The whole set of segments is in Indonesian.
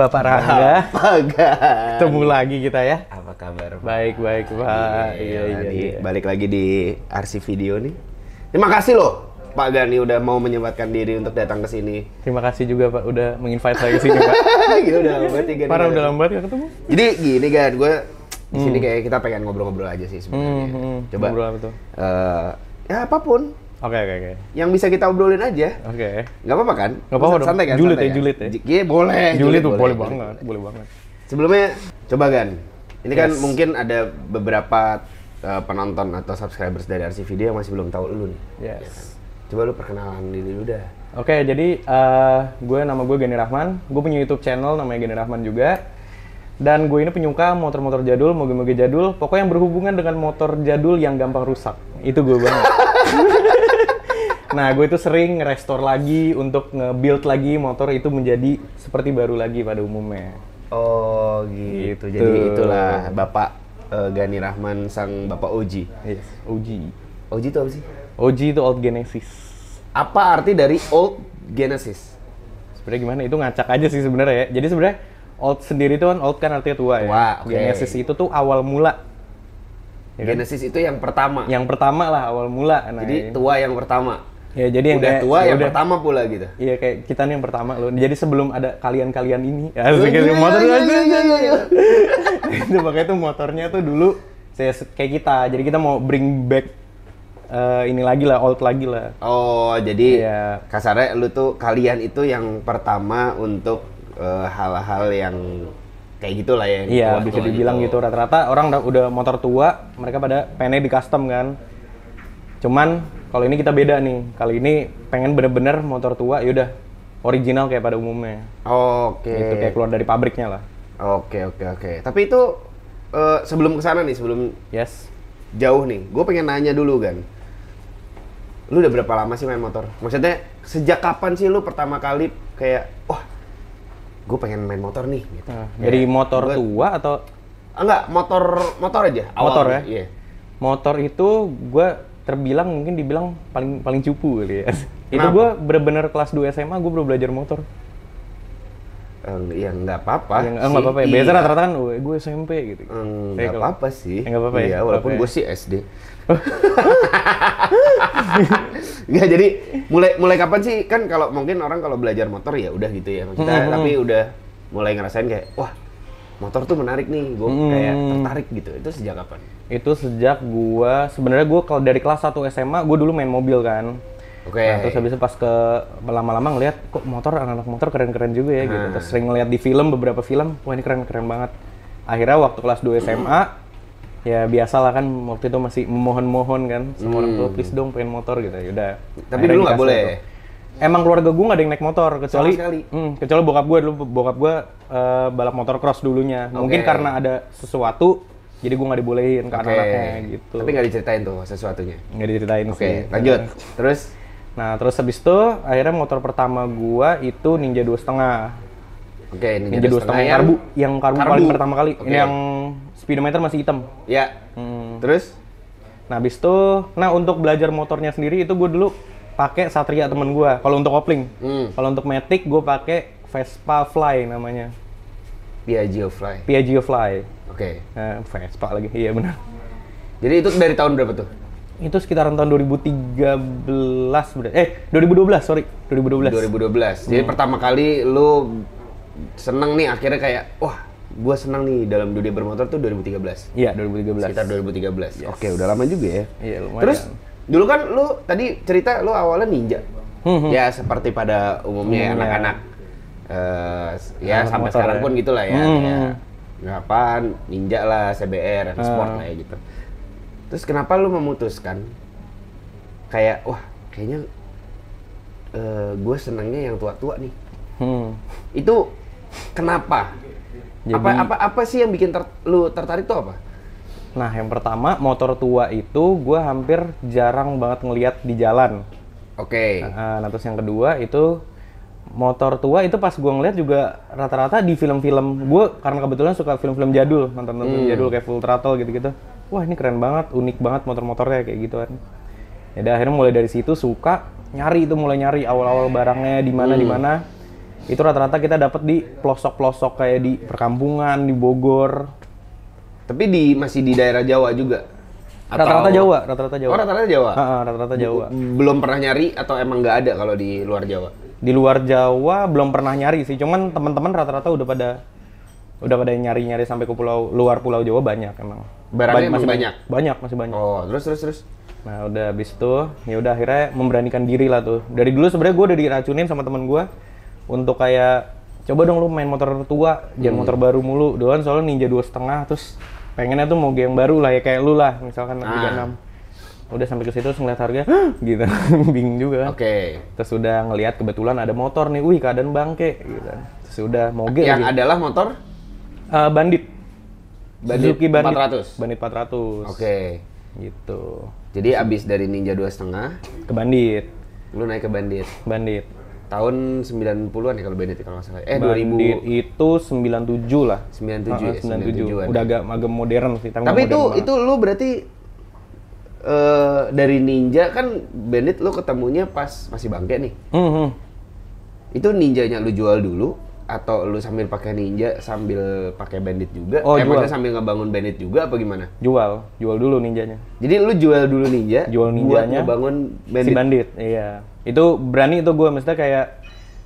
Bapak Rangga. Ketemu lagi kita ya. Apa kabar? Baik, baik, Pak. Iya, iya, iya, iya. Balik lagi di RC Video nih. Terima kasih loh Pak Gani udah mau menyempatkan diri untuk datang ke sini. Terima kasih juga Pak udah menginvite saya ke sini Pak. Gila iya, udah lama banget ya, Parah udah lama ya ketemu. Jadi gini kan, gue di sini hmm. kayak kita pengen ngobrol-ngobrol aja sih sebenarnya. Hmm, hmm. hmm. Coba. Ngobrol apa tuh? Uh, ya apapun Oke okay, oke okay, oke. Okay. Yang bisa kita obrolin aja. Oke. Okay. Gak apa-apa kan? Gak apa-apa dong. Santai kan? Julit ya, santai ya, kan? julit ya. Iya boleh. Julit, julit boleh, boleh banget, boleh. boleh banget. Sebelumnya coba kan. Ini yes. kan mungkin ada beberapa uh, penonton atau subscribers dari RC Video yang masih belum tahu lu nih. Yes. Ya kan? Coba lu perkenalan diri lu dah. Oke, okay, jadi uh, gue nama gue Gani Rahman. Gue punya YouTube channel namanya Gani Rahman juga. Dan gue ini penyuka motor-motor jadul, moge-moge jadul, pokoknya yang berhubungan dengan motor jadul yang gampang rusak. Itu gue banget. Nah, gue itu sering restore lagi untuk nge-build lagi motor itu menjadi seperti baru lagi pada umumnya. Oh, gitu. gitu. Jadi itulah Bapak uh, Gani Rahman sang Bapak Oji. Yes, Oji. Oji itu apa sih? Oji itu Old Genesis. Apa arti dari Old Genesis? Sebenarnya gimana? Itu ngacak aja sih sebenarnya ya. Jadi sebenarnya old sendiri itu kan old kan artinya tua, ya. tua ya. Okay. Genesis itu tuh awal mula ya kan? Genesis itu yang pertama. Yang pertama lah awal mula. Nah, Jadi ya. tua yang pertama. Ya jadi yang udah kayak, tua ya yang udah, pertama pula gitu. Iya kayak kita nih yang pertama loh. Jadi sebelum ada kalian-kalian ini, ya, oh, iya, motor iya, iya, iya, iya. itu pakai tuh motornya tuh dulu saya kayak kita. Jadi kita mau bring back uh, ini lagi lah, old lagi lah. Oh jadi ya. kasarnya lu tuh kalian itu yang pertama untuk eh, hal-hal uh, yang kayak gitulah ya. Iya bisa dibilang itu. gitu. Rata-rata orang udah motor tua, mereka pada pengen di custom kan Cuman kalau ini kita beda nih. Kali ini pengen bener-bener motor tua yaudah original kayak pada umumnya. Oke. Okay. Itu kayak keluar dari pabriknya lah. Oke, okay, oke, okay, oke. Okay. Tapi itu uh, sebelum kesana nih, sebelum Yes. Jauh nih. Gue pengen nanya dulu kan. Lu udah berapa lama sih main motor? Maksudnya sejak kapan sih lu pertama kali kayak wah, oh, gue pengen main motor nih gitu. Nah, ya. motor gua, tua atau enggak, motor motor aja. motor ya? Iya. Motor itu gue terbilang mungkin dibilang paling paling cupu kali ya. Itu gue bener-bener kelas 2 SMA gue baru belajar motor. ya nggak apa-apa. Ya, nggak apa-apa. Ya. Biasa rata-rata kan gue SMP gitu. Nggak hmm, apa-apa sih. Ya, nggak apa-apa ya. Iya, walaupun gue ya. sih SD. Oh. Nggak jadi mulai mulai kapan sih kan kalau mungkin orang kalau belajar motor ya udah gitu ya. Kita, hmm, tapi udah mulai ngerasain kayak wah motor tuh menarik nih gue hmm. kayak tertarik gitu itu sejak kapan itu sejak gue sebenarnya gue kalau dari kelas 1 SMA gue dulu main mobil kan Oke. Okay. Nah, terus habis itu pas ke lama-lama ngeliat, kok motor anak-anak motor keren-keren juga ya hmm. gitu. Nah. Terus sering ngeliat di film beberapa film, wah ini keren-keren banget. Akhirnya waktu kelas 2 SMA ya biasalah kan waktu itu masih memohon-mohon kan semua orang tua hmm. please dong pengen motor gitu. Yaudah. Tapi Akhirnya dulu nggak boleh emang keluarga gue gak ada yang naik motor kecuali hmm, kecuali bokap gue dulu bokap gue uh, balap motor cross dulunya okay. mungkin karena ada sesuatu jadi gue nggak dibolehin ke okay. anak-anaknya gitu tapi nggak diceritain tuh sesuatunya nggak diceritain oke okay. lanjut nah. terus nah terus habis itu akhirnya motor pertama gue itu ninja dua setengah oke ninja dua setengah yang karbu yang karbu, paling pertama kali okay. ini yang speedometer masih hitam ya hmm. terus nah habis itu nah untuk belajar motornya sendiri itu gue dulu pakai Satria temen gue. Kalau untuk kopling, hmm. kalau untuk Matic gue pakai Vespa Fly namanya. Piaggio Fly. Piaggio Fly. Oke. Okay. nah, eh, Vespa lagi, iya benar. Jadi itu dari tahun berapa tuh? Itu sekitaran tahun 2013 Eh, 2012, sorry. 2012. 2012. Jadi hmm. pertama kali lu seneng nih akhirnya kayak, wah gue senang nih dalam dunia bermotor tuh 2013. Iya, 2013. Sekitar 2013. Yes. Oke, udah lama juga ya. Iya, lumayan. Terus Dulu kan lu tadi cerita lu awalnya ninja. Hmm, hmm. ya seperti pada umumnya anak-anak. Hmm, uh, ya sampai motor, sekarang ya. pun gitulah ya. Hmm. ya. Ngapain hmm. ya, ninja lah, CBR, hmm. sport ah. lah ya gitu. Terus kenapa lu memutuskan kayak wah kayaknya uh, eh, gue senangnya yang tua-tua nih. Hmm. Itu kenapa? Jadi, apa apa apa sih yang bikin ter, lu tertarik tuh apa? Nah, yang pertama motor tua itu gue hampir jarang banget ngeliat di jalan. Oke. Okay. Nah, nah, terus yang kedua itu motor tua itu pas gue ngeliat juga rata-rata di film-film gue karena kebetulan suka film-film jadul nonton hmm. jadul kayak Full Throttle gitu-gitu. Wah ini keren banget, unik banget motor-motornya kayak gitu kan. Ya akhirnya mulai dari situ suka nyari itu mulai nyari awal-awal barangnya di mana di hmm. mana. Itu rata-rata kita dapat di pelosok-pelosok kayak di perkampungan, di Bogor, tapi di masih di daerah Jawa juga. Rata-rata Jawa, rata-rata Jawa. Oh, rata-rata Jawa. rata-rata Jawa. Belum pernah nyari atau emang nggak ada kalau di luar Jawa? Di luar Jawa belum pernah nyari sih, cuman teman-teman rata-rata udah pada udah pada nyari-nyari sampai ke pulau luar pulau Jawa banyak emang. Barangnya ba masih banyak. Banyak, masih banyak. Oh, terus terus terus. Nah, udah habis itu ya udah akhirnya memberanikan diri lah tuh. Dari dulu sebenarnya gue udah diracunin sama teman gue untuk kayak coba dong lu main motor tua, jangan hmm. motor baru mulu. Doan soalnya Ninja dua setengah terus pengennya tuh mau yang baru lah ya kayak lu lah misalkan ah. 36 udah sampai ke situ terus ngeliat harga gitu bingung juga oke okay. terus udah ngelihat kebetulan ada motor nih wih keadaan bangke gitu kan. terus udah moge yang gitu. adalah motor uh, bandit bandit Suzuki bandit 400 bandit 400 oke okay. gitu jadi abis dari ninja dua setengah ke bandit lu naik ke bandit bandit tahun 90-an ya kalau Bandit ya, kalau nggak salah. Eh Bandit 2000 itu 97 lah. 97 ya, 97. 97 Udah agak agak modern sih. Tapi itu modern itu lu berarti uh, dari Ninja kan Bandit lu ketemunya pas masih bangke nih. Mm -hmm. Itu ninjanya lu jual dulu atau lu sambil pakai Ninja sambil pakai Bandit juga? Oh, eh, jual. sambil ngebangun Bandit juga apa gimana? Jual, jual dulu ninjanya. Jadi lu jual dulu Ninja, jual ninjanya, buat ngebangun Bandit. Si Bandit, iya. Itu berani itu gue mesti kayak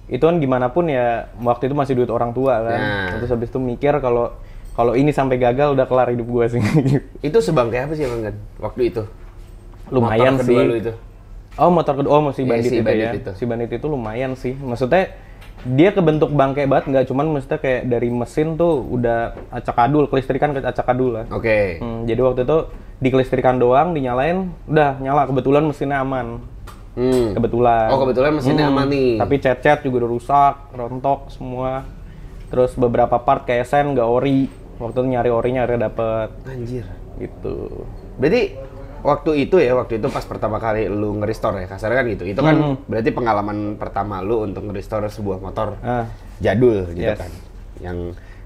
itu kan gimana pun ya waktu itu masih duit orang tua kan. Nah. Terus habis itu mikir kalau kalau ini sampai gagal udah kelar hidup gue sih. itu sebangkai apa sih Bang Waktu itu? Lumayan motor sih. Lu itu. Oh motor kedua, oh si iya, bandit, si itu ya. bandit ya. Itu. Si bandit itu lumayan sih. Maksudnya dia kebentuk bangke banget nggak cuman maksudnya kayak dari mesin tuh udah acak adul kelistrikan ke acak adul lah. Oke. Okay. Hmm, jadi waktu itu dikelistrikan doang dinyalain udah nyala kebetulan mesinnya aman. Hmm. Kebetulan. Oh, kebetulan mesinnya hmm. aman nih. Tapi cat-cat juga udah rusak, rontok semua. Terus beberapa part kayak sen nggak ori. Waktu itu nyari orinya akhirnya dapet. Anjir. Gitu. Berarti waktu itu ya, waktu itu pas pertama kali lu ngerestore ya, kasarnya kan gitu. Itu kan hmm. berarti pengalaman pertama lu untuk ngerestore sebuah motor ah. jadul gitu yes. kan. Yang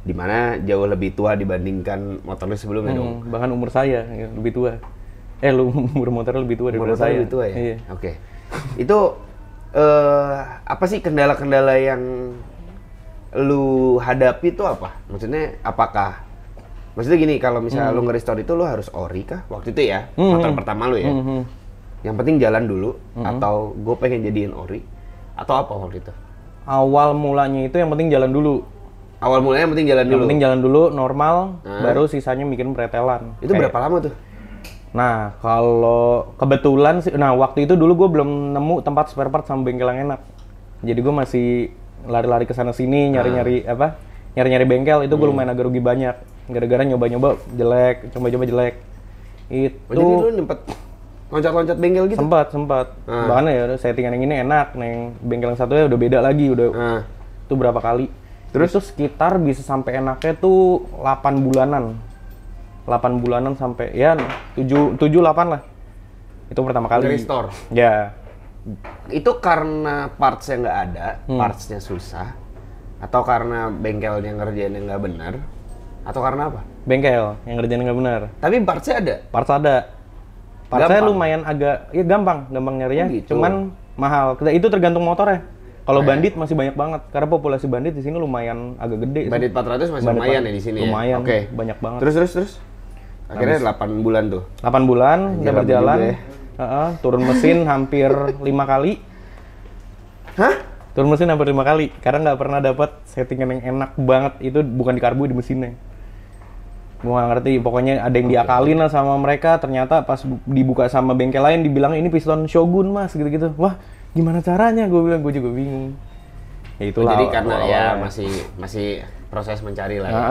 dimana jauh lebih tua dibandingkan motor lu sebelumnya hmm, dong. Bahkan umur saya ya, lebih tua. Eh, lu umur motornya lebih tua daripada saya. Lebih tua ya. Iya. Oke. Okay. itu uh, apa sih kendala-kendala yang lu hadapi itu apa? Maksudnya apakah maksudnya gini kalau misalnya hmm. lu ngerestore itu lu harus ori kah waktu itu ya hmm. motor pertama lu ya hmm. yang penting jalan dulu hmm. atau gue pengen jadiin ori atau apa waktu itu awal mulanya itu yang penting jalan dulu awal mulanya yang penting jalan yang dulu yang penting jalan dulu normal hmm. baru sisanya bikin pretelan itu Kayak, berapa lama tuh Nah, kalau kebetulan sih, nah waktu itu dulu gue belum nemu tempat spare part sama bengkel yang enak. Jadi gue masih lari-lari ke sana sini nyari-nyari nah. apa? Nyari-nyari bengkel itu gue hmm. Iya. lumayan agak rugi banyak. Gara-gara nyoba-nyoba jelek, coba-coba jelek. Itu. Oh, jadi lu nyempet loncat-loncat bengkel gitu? Sempat, sempat. Nah. ya ya settingan yang ini enak, neng bengkel yang satunya udah beda lagi, udah Nah. itu berapa kali. Terus itu sekitar bisa sampai enaknya tuh 8 bulanan 8 bulanan sampai ya 7 7 8 lah. Itu pertama kali. Dari store. Ya. Itu karena partsnya nggak ada, hmm. partsnya susah atau karena bengkel yang ngerjain yang nggak benar atau karena apa? Bengkel yang yang nggak benar. Tapi partsnya ada. Parts ada. Partsnya lumayan agak ya gampang, gampang nyarinya. ya. gitu. Cuman mahal. Itu tergantung motor ya. Kalau eh. bandit masih banyak banget karena populasi bandit di sini lumayan agak gede. Bandit empat 400 masih bandit lumayan ya di sini. Ya? Lumayan. Ya? Okay. Banyak banget. Terus terus terus akhirnya delapan bulan tuh delapan bulan udah berjalan uh -uh, turun mesin hampir lima kali hah turun mesin hampir lima kali karena nggak pernah dapat settingan yang enak banget itu bukan di karbu di mesinnya gua gak ngerti pokoknya ada yang diakalin lah sama mereka ternyata pas dibuka sama bengkel lain dibilang ini piston shogun mas gitu-gitu wah gimana caranya gue bilang gue juga bingung ya itulah oh, jadi karena ya masih masih proses mencari lah. Ya. Uh,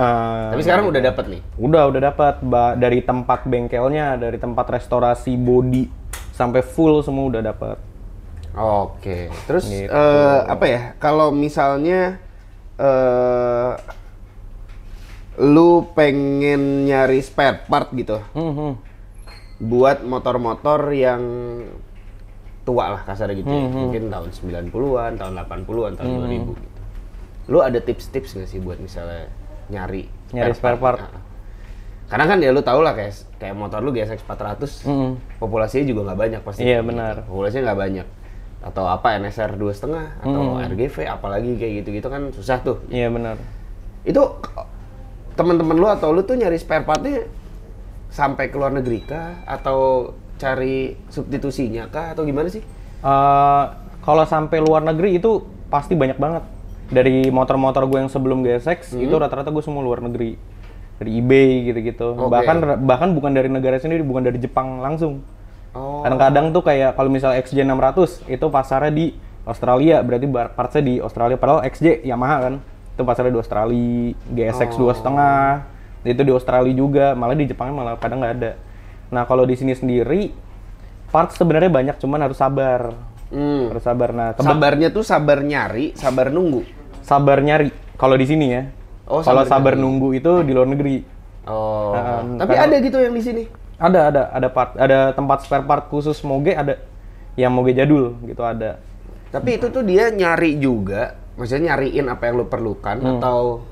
Tapi sekarang udah dapat nih. Udah, udah dapat dari tempat bengkelnya, dari tempat restorasi body sampai full semua udah dapat. Oke. Okay. Terus gitu. uh, apa ya? Kalau misalnya uh, lu pengen nyari spare part gitu. Mm -hmm. Buat motor-motor yang tua lah kasar gitu. Ya. -hmm. Ya. Mungkin tahun 90-an, tahun 80-an, tahun mm -hmm. 2000 hmm lu ada tips-tips gak sih buat misalnya nyari nyari spare part? Nah. Karena kan ya lu tau lah kayak kayak motor lu GSX 400 mm -hmm. populasinya juga nggak banyak pasti. Iya benar. Populasinya nggak banyak atau apa NSR dua setengah atau mm RGV apalagi kayak gitu-gitu kan susah tuh. Iya benar. Itu teman-teman lu atau lu tuh nyari spare partnya sampai ke luar negeri kah atau cari substitusinya kah atau gimana sih? Uh, kalau sampai luar negeri itu pasti banyak banget dari motor-motor gue yang sebelum GSX hmm. itu rata-rata gue semua luar negeri dari eBay gitu-gitu okay. bahkan bahkan bukan dari negara sendiri bukan dari Jepang langsung oh. kadang-kadang tuh kayak kalau misal XJ 600 itu pasarnya di Australia berarti partsnya di Australia padahal XJ Yamaha kan itu pasarnya di Australia GSX oh. dua oh. setengah itu di Australia juga malah di Jepangnya malah kadang nggak ada nah kalau di sini sendiri parts sebenarnya banyak cuman harus sabar hmm. harus sabar nah sabarnya tuh sabar nyari sabar nunggu sabar nyari kalau di sini ya. Oh, kalau sabar nyari. nunggu itu di luar negeri. Oh. Um, Tapi ada gitu yang di sini. Ada ada ada part ada tempat spare part khusus moge ada yang moge jadul gitu ada. Tapi itu tuh dia nyari juga, maksudnya nyariin apa yang lu perlukan hmm. atau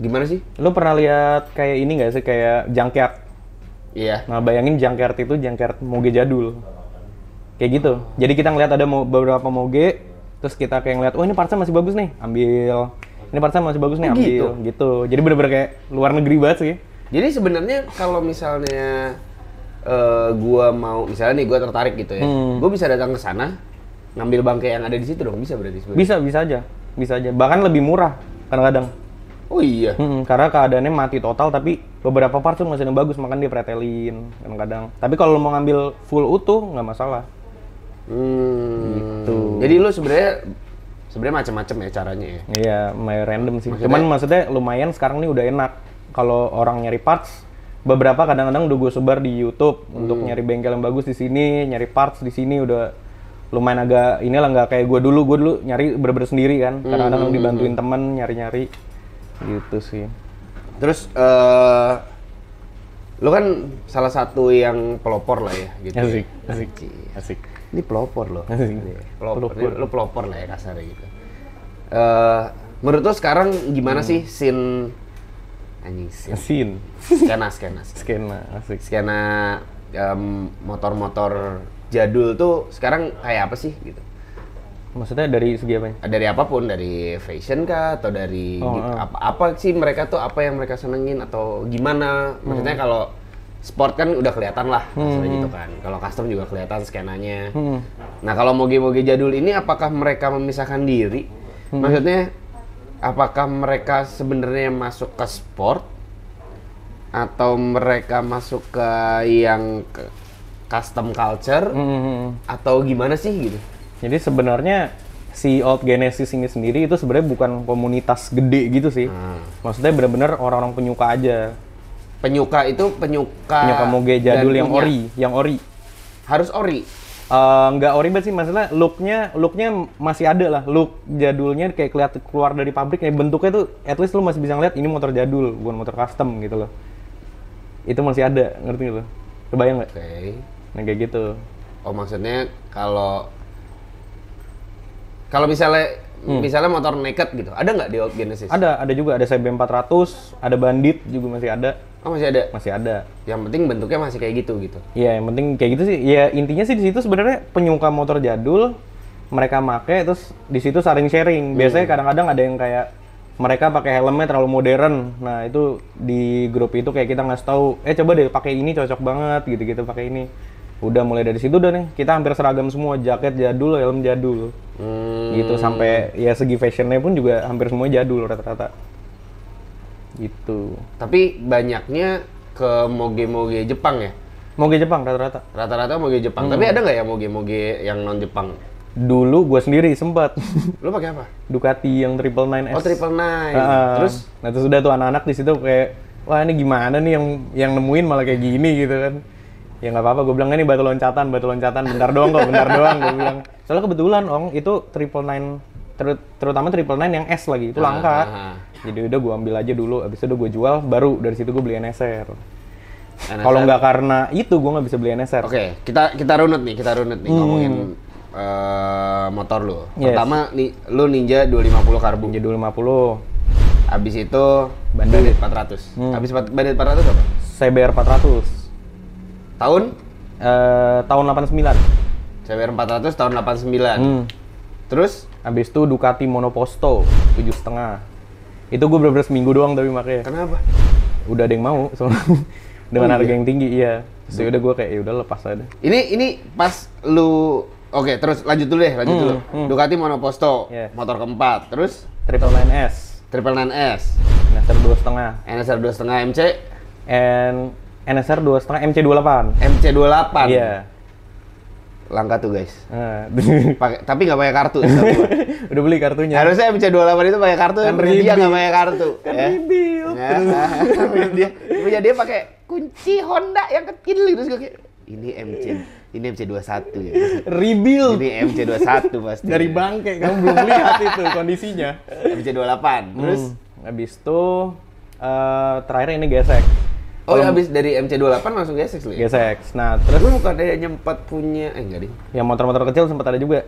gimana sih? Lu pernah lihat kayak ini gak sih kayak junkyard? Iya. Yeah. Nah, bayangin junkyard itu junkyard moge jadul. Kayak gitu. Jadi kita ngeliat ada beberapa moge terus kita kayak ngeliat oh ini partsnya masih bagus nih ambil ini partsnya masih bagus nih oh, ambil gitu, gitu. jadi bener-bener kayak luar negeri banget sih jadi sebenarnya kalau misalnya uh, gua mau misalnya nih gua tertarik gitu ya hmm. gua bisa datang ke sana ngambil bangke yang ada di situ dong bisa berarti sebenernya. bisa bisa aja bisa aja bahkan lebih murah kadang-kadang Oh iya. Hmm, karena keadaannya mati total tapi beberapa part tuh masih bagus makan dia pretelin kadang-kadang. Tapi kalau mau ngambil full utuh nggak masalah. Hmm. Gitu. Jadi lu sebenarnya sebenarnya macam-macam ya caranya ya. Iya, main random sih. Maksudnya, Cuman maksudnya lumayan sekarang nih udah enak. Kalau orang nyari parts, beberapa kadang-kadang udah gue sebar di YouTube hmm. untuk nyari bengkel yang bagus di sini, nyari parts di sini udah lumayan agak ini lah nggak kayak gue dulu. Gue dulu nyari berber sendiri kan. Hmm, kadang-kadang hmm, dibantuin hmm. teman nyari-nyari gitu sih. Terus uh, eh, lo kan salah satu yang pelopor lah ya gitu. Asik, ya. asik, asik ini pelopor loh iya. Iya. pelopor, lo iya, pelopor lah ya kasar gitu uh, menurut lo sekarang gimana hmm. sih sin anjing sin sin skena skena skena asik skena motor-motor um, jadul tuh sekarang kayak apa sih gitu Maksudnya dari segi apa? Dari apapun, dari fashion kah atau dari apa-apa oh, gitu, uh. sih mereka tuh apa yang mereka senengin atau gimana? Maksudnya hmm. kalau sport kan udah kelihatan lah hmm. maksudnya hmm. gitu kan. Kalau custom juga kelihatan skenanya. Hmm. Nah, kalau moge-moge jadul ini apakah mereka memisahkan diri? Hmm. Maksudnya apakah mereka sebenarnya masuk ke sport atau mereka masuk ke yang ke custom culture hmm. hmm, hmm. atau gimana sih gitu? Jadi sebenarnya si Old Genesis ini sendiri itu sebenarnya bukan komunitas gede gitu sih. Hmm. Maksudnya benar-benar orang-orang penyuka aja Penyuka itu penyuka penyuka moge jadul yang ori, yang ori. Harus ori. Uh, ori banget sih masalah looknya looknya masih ada lah look jadulnya kayak kelihatan keluar dari pabrik kayak bentuknya tuh at least lu masih bisa ngeliat ini motor jadul bukan motor custom gitu loh itu masih ada ngerti gitu kebayang nggak? Oke. Okay. Nah kayak gitu. Oh maksudnya kalau kalau misalnya hmm. misalnya motor naked gitu ada nggak di Genesis? Ada ada juga ada CB 400 ada Bandit juga masih ada Oh masih ada. Masih ada. Yang penting bentuknya masih kayak gitu gitu. Iya, yang penting kayak gitu sih. Ya intinya sih di situ sebenarnya penyuka motor jadul mereka make terus di situ sharing sharing. Hmm. Biasanya kadang-kadang hmm. ada yang kayak mereka pakai helmnya terlalu modern. Nah, itu di grup itu kayak kita nggak tahu, "Eh, coba deh pakai ini cocok banget." Gitu-gitu pakai ini. Udah mulai dari situ udah nih. Kita hampir seragam semua, jaket jadul, helm jadul. Hmm. Gitu sampai ya segi fashionnya pun juga hampir semua jadul rata-rata. Gitu. Tapi banyaknya ke moge-moge Jepang ya? Moge Jepang rata-rata. Rata-rata moge Jepang. Hmm. Tapi ada nggak ya moge-moge yang non Jepang? Dulu gue sendiri sempat. Lu pakai apa? Ducati yang triple nine S. Oh triple nine. Uh, terus? Nah terus udah tuh anak-anak di situ kayak wah ini gimana nih yang yang nemuin malah kayak gini gitu kan ya nggak apa-apa gue bilang ini batu loncatan batu loncatan bentar doang kok bentar doang gue bilang soalnya kebetulan ong itu triple nine ter terutama triple nine yang S lagi itu ah, langka uh, uh, uh jadi udah gue ambil aja dulu abis itu gue jual baru dari situ gue beli NSR, kalau nggak karena itu gue nggak bisa beli NSR oke okay, kita kita runut nih kita runut nih hmm. ngomongin uh, motor lu yes. pertama nih lu Ninja 250 karbu Ninja 250 abis itu Bandit, Bandit 400 hmm. abis Bandit 400 apa CBR 400 tahun uh, tahun 89 CBR 400 tahun 89 hmm. terus abis itu Ducati Monoposto tujuh setengah itu gue bener-bener seminggu doang tapi makanya. Kenapa? Udah ada yang mau soalnya oh, iya. dengan oh, harga iya. yang tinggi iya. Terus iya. so, ya udah gue kayak ya udah lepas aja. Ini ini pas lu Oke, terus lanjut dulu deh, lanjut hmm, dulu. Hmm. Ducati Monoposto, yeah. motor keempat. Terus Triple Nine S. Triple Nine S. NSR dua setengah. NSR dua setengah MC. And NSR dua setengah MC dua delapan MC 28 Iya. Yeah langka tuh guys. Ah. Uh. Pake, tapi nggak pakai kartu. Udah beli kartunya. Harusnya MC28 itu pakai kartu, kan dia nggak pakai kartu. Kan ya. rebuild. Ya. Nah, dia, dia pakai kunci Honda yang kecil gitu. Terus gue kayak, ini MC ini MC21 ya. Rebuild. Ini MC21 pasti. Dari bangke kamu belum lihat itu kondisinya. MC28. Hmm. Terus hmm. habis itu uh, terakhir ini gesek. Oh ya abis dari MC28 langsung gesek lu Gesek. Nah terus... Lu bukan ada nyempat punya... Eh enggak deh. Yang motor-motor kecil sempat ada juga.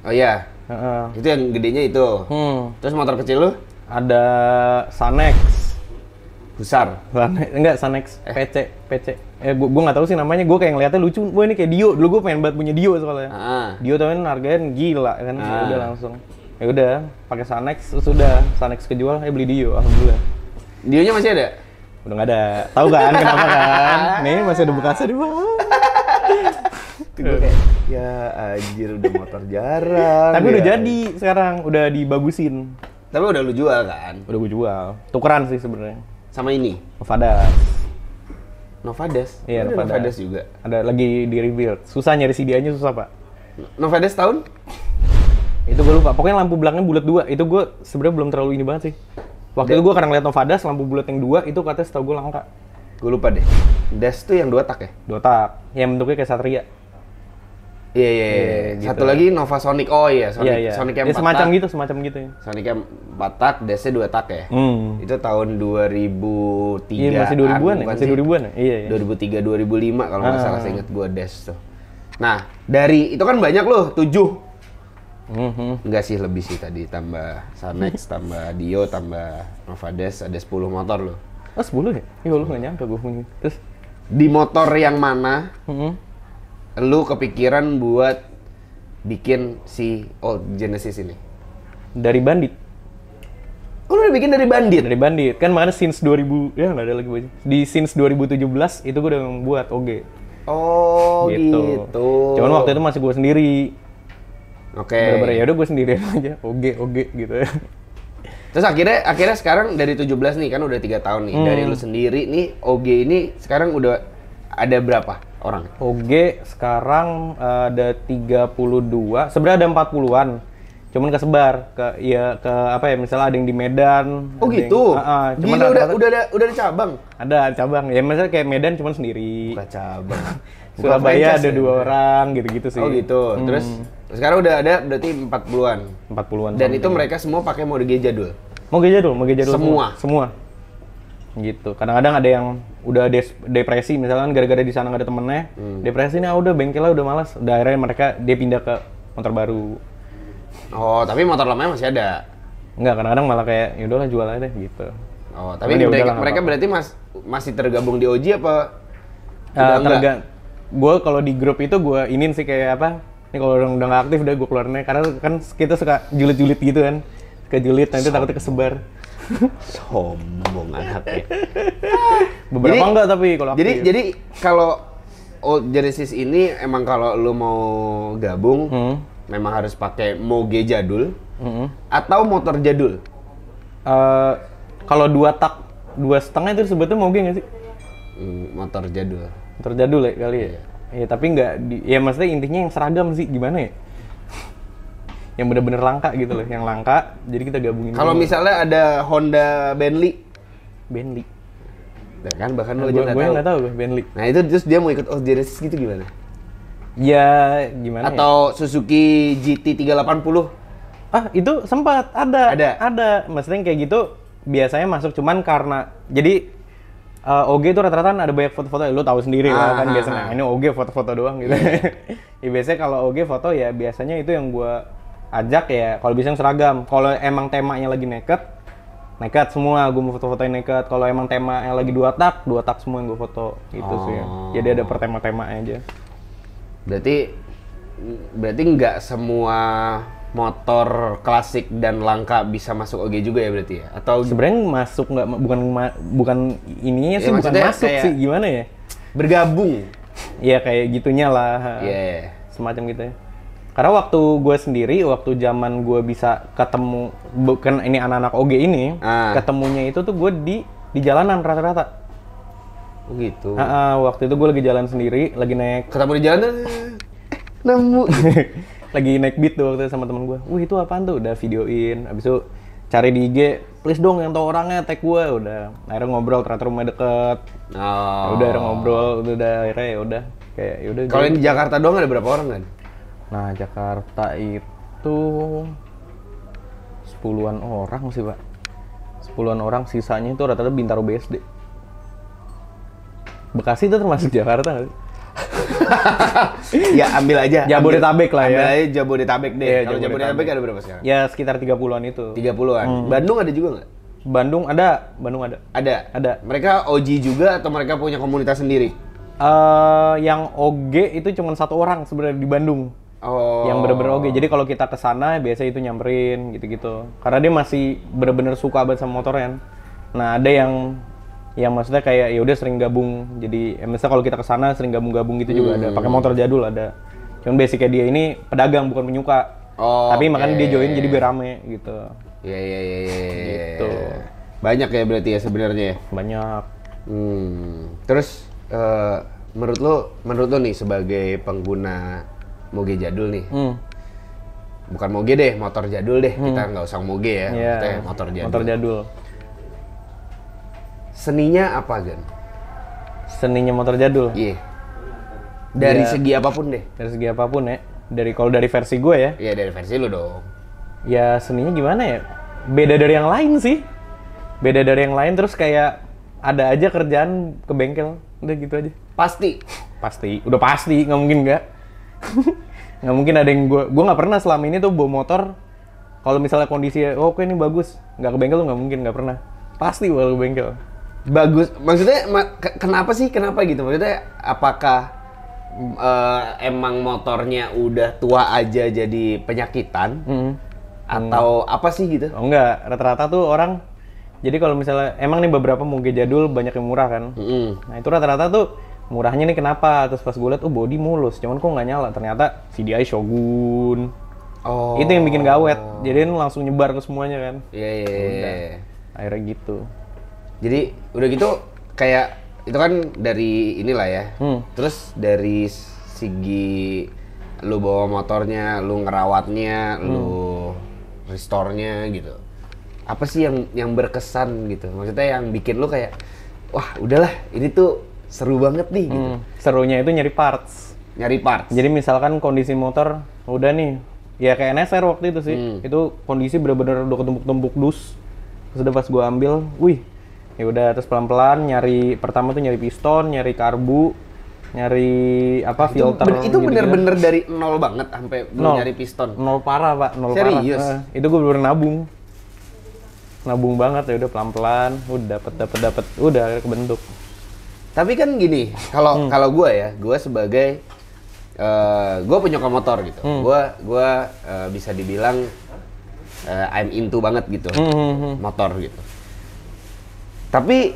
Oh iya? Uh, uh. Itu yang gedenya itu? Hmm. Terus motor kecil lu? Ada Sanex. Besar? Enggak, Sanex. Eh. PC. PC. Eh, gua, gua gak tau sih namanya. Gua kayak ngeliatnya lucu. Gua ini kayak Dio. Dulu gua pengen banget punya Dio soalnya. Uh. Dio tapi kan harganya gila kan. Uh. Ah. Ya udah langsung. Ya udah, pakai Sanex. Terus udah. Sanex kejual, eh beli Dio. Alhamdulillah. Dionya masih ada? udah nggak ada tahu kan kenapa kan nih masih ada bekasnya di bawah ya anjir udah motor jarang tapi ya. udah jadi sekarang udah dibagusin tapi udah lu jual kan udah gue jual tukeran sih sebenarnya sama ini Novadas Novadas iya Novadas. Novadas juga ada lagi di rebuild susah nyari CD-nya susah pak Novadas tahun itu gue lupa pokoknya lampu belakangnya bulat dua itu gue sebenarnya belum terlalu ini banget sih Waktu De- itu gue kadang liat Novadas, lampu bulat yang dua, itu katanya setahu gue langka. Gue lupa deh. Das tuh yang dua tak ya? Dua tak. Yang bentuknya kayak satria. Iya, iya, iya. iya, iya. Gitu. Satu gitu. lagi Nova Sonic. Oh iya, Sonic, yeah, yeah. Sonic yang ya, semacam gitu, semacam gitu ya. Sonic yang batak, Desnya dua tak ya. Hmm. Itu tahun 2003. Iya, masih 2000-an ya? Masih 2000-an ya? Iya, iya. 2003, 2005 kalau nggak ah. salah saya ingat gue Des tuh. Nah, dari itu kan banyak loh, tujuh hmm Enggak sih lebih sih tadi tambah Sanex, tambah Dio, tambah Novades ada 10 motor loh. Oh 10 ya? Iya lu gak nyangka gue punya. Terus di motor yang mana? mm Lu kepikiran buat bikin si Old Genesis ini? Dari Bandit. Oh, lu udah bikin dari Bandit? Dari Bandit. Kan makanya since 2000, ya nggak ada lagi banyak. Di since 2017 itu gue udah membuat OG. Oh, gitu. gitu. Cuman waktu itu masih gue sendiri Oke. Okay. Bener-bener ya udah gue sendirian aja. Oke, oke gitu ya. Terus akhirnya akhirnya sekarang dari 17 nih kan udah tiga tahun nih. Hmm. Dari lu sendiri nih OG ini sekarang udah ada berapa orang? OG sekarang eh, tiga ada 32. Sebenarnya ada 40-an. Cuman kesebar ke ya ke apa ya misalnya ada yang di Medan. Oh gitu. Yang, uh, uh, ah, cuman Gila, udah udah ada udah ada cabang. Ada cabang. Ya misalnya kayak Medan cuman sendiri. Bukan cabang. Surabaya ada dua ya. orang gitu-gitu sih. Oh gitu. Hmm. Terus sekarang udah ada berarti 40-an. 40-an. Dan itu ya. mereka semua pakai mode jadul. Mode jadul, mode jadul semua. Semua. semua. Gitu. Kadang-kadang ada yang udah depresi misalkan gara-gara di sana gak ada temennya, hmm. depresi nih ah, udah bengkelnya udah malas. Udah mereka dia pindah ke motor baru. Oh, tapi motor lamanya masih ada. Enggak, kadang-kadang malah kayak ya udahlah jual aja deh gitu. Oh, tapi ya mereka, mereka berarti mas, masih tergabung di OJ apa? Uh, terga, gue kalau di grup itu gue inin sih kayak apa ini kalau orang udah gak aktif udah gue keluarnya karena kan kita suka julid-julid gitu kan suka julid nanti Som takutnya kesebar sombong anaknya beberapa jadi, enggak tapi kalau jadi jadi kalau Old Genesis ini emang kalau lu mau gabung hmm. memang harus pakai moge jadul hmm. atau motor jadul uh, kalau dua tak dua setengah itu sebetulnya moge nggak sih hmm, motor jadul motor jadul ya kali ya. Iya. Ya tapi nggak di ya maksudnya intinya yang seragam sih gimana ya? yang bener-bener langka gitu loh, yang langka. Jadi kita gabungin. Kalau misalnya ada Honda Bentley, Bentley. Nah, kan bahkan nah, lo juga gue nggak tahu gue Bentley. Nah itu terus dia mau ikut Oz Genesis gitu gimana? Ya gimana? Ya? Atau ya? Suzuki GT 380 ah itu sempat ada ada ada maksudnya kayak gitu biasanya masuk cuman karena jadi uh, eh, OG itu rata-rata ada banyak foto-foto lu tahu sendiri ah, kan ah, biasanya ah. ini OG foto-foto doang gitu iya, iya. ya biasanya kalau OG foto ya biasanya itu yang gue ajak ya kalau bisa yang seragam kalau emang temanya lagi naked naked semua gue mau foto-fotoin naked kalau emang tema lagi dua tak dua tak semua yang gue foto itu oh. sih ya. jadi ada per tema-tema aja berarti berarti nggak semua motor klasik dan langka bisa masuk OG juga ya berarti ya? Atau sebenarnya masuk nggak bukan ma, bukan ininya ya, sih ya, bukan masuk sih gimana ya? Bergabung. Iya kayak gitunya lah. Iya. Yeah. Semacam gitu ya. Karena waktu gue sendiri, waktu zaman gue bisa ketemu bukan ini anak-anak OG ini, ah. ketemunya itu tuh gue di di jalanan rata-rata. Oh gitu. Uh, uh, waktu itu gue lagi jalan sendiri, lagi naik. Ketemu di jalan, nemu. lagi naik beat tuh waktu itu sama temen gue Wih itu apaan tuh udah videoin abis itu cari di IG please dong yang tau orangnya tag gue udah akhirnya ngobrol ternyata rumah deket oh. udah akhirnya ngobrol udah akhirnya ya udah kayak ya udah kalau di Jakarta doang ada berapa orang kan nah Jakarta itu sepuluhan orang sih pak sepuluhan orang sisanya itu rata-rata bintaro BSD Bekasi itu termasuk Jakarta ya ambil aja. Jabodetabek ambil, lah ya. Ambil aja Jabodetabek deh. Ya, Kalau Jabodetabek ada berapa sekarang? Ya sekitar 30-an itu. 30-an. Hmm. Bandung ada juga nggak? Bandung ada, Bandung ada. Ada. Ada. Mereka OG juga atau mereka punya komunitas sendiri? Uh, yang OG itu cuma satu orang sebenarnya di Bandung. Oh. Yang bener-bener oke. Jadi kalau kita ke sana ya biasa itu nyamperin gitu-gitu. Karena dia masih bener-bener suka banget sama motor ya. Nah, ada yang Ya maksudnya kayak ya udah sering gabung jadi ya misalnya kalau kita kesana sering gabung-gabung gitu hmm. juga ada hmm. pakai motor jadul ada cuman basicnya dia ini pedagang bukan menyuka oh, tapi okay. makanya dia join jadi biar rame gitu iya iya iya ya, gitu banyak ya berarti ya sebenarnya ya? banyak hmm. terus uh, menurut lo menurut lo nih sebagai pengguna moge jadul nih hmm. bukan moge deh motor jadul deh hmm. kita nggak usah moge ya yeah. motor jadul motor jadul seninya apa Gan? Seninya motor jadul. Iya. Yeah. Dari ya, segi apapun deh. Dari segi apapun ya. Dari kalau dari versi gue ya. Iya dari versi lu dong. Ya seninya gimana ya? Beda dari yang lain sih. Beda dari yang lain terus kayak ada aja kerjaan ke bengkel udah gitu aja. Pasti. pasti. Udah pasti nggak mungkin nggak. nggak mungkin ada yang gue gue nggak pernah selama ini tuh bawa motor kalau misalnya kondisi oh, oke ini bagus nggak ke bengkel tuh nggak mungkin nggak pernah pasti gue ke bengkel bagus maksudnya ma kenapa sih kenapa gitu maksudnya apakah uh, emang motornya udah tua aja jadi penyakitan hmm. atau hmm. apa sih gitu oh, enggak rata-rata tuh orang jadi kalau misalnya emang nih beberapa moge jadul banyak yang murah kan hmm. nah itu rata-rata tuh murahnya nih kenapa terus pas gue liat oh body mulus cuman kok nggak nyala ternyata CDI Shogun oh. itu yang bikin gawet jadi oh. langsung nyebar ke semuanya kan iya yeah, iya yeah, iya, yeah. akhirnya gitu jadi udah gitu kayak itu kan dari inilah ya hmm. terus dari segi lu bawa motornya lu ngerawatnya hmm. lu restorenya gitu apa sih yang yang berkesan gitu maksudnya yang bikin lu kayak wah udahlah ini tuh seru banget nih gitu. Hmm. serunya itu nyari parts nyari parts jadi misalkan kondisi motor udah nih ya kayak NSR waktu itu sih hmm. itu kondisi bener-bener udah ketumpuk-tumpuk dus terus udah pas gua ambil wih ya udah terus pelan pelan nyari pertama tuh nyari piston nyari karbu nyari apa filter itu, itu bener-bener dari nol banget sampai nol, nyari piston nol parah pak nol Serius? parah eh, itu gue bener nabung nabung banget ya udah pelan pelan udah dapet dapet dapet udah kebentuk tapi kan gini kalau hmm. kalau gue ya gue sebagai uh, eh, gue penyuka motor gitu gue gue uh, bisa dibilang uh, I'm into banget gitu hmm, hmm, hmm. motor gitu tapi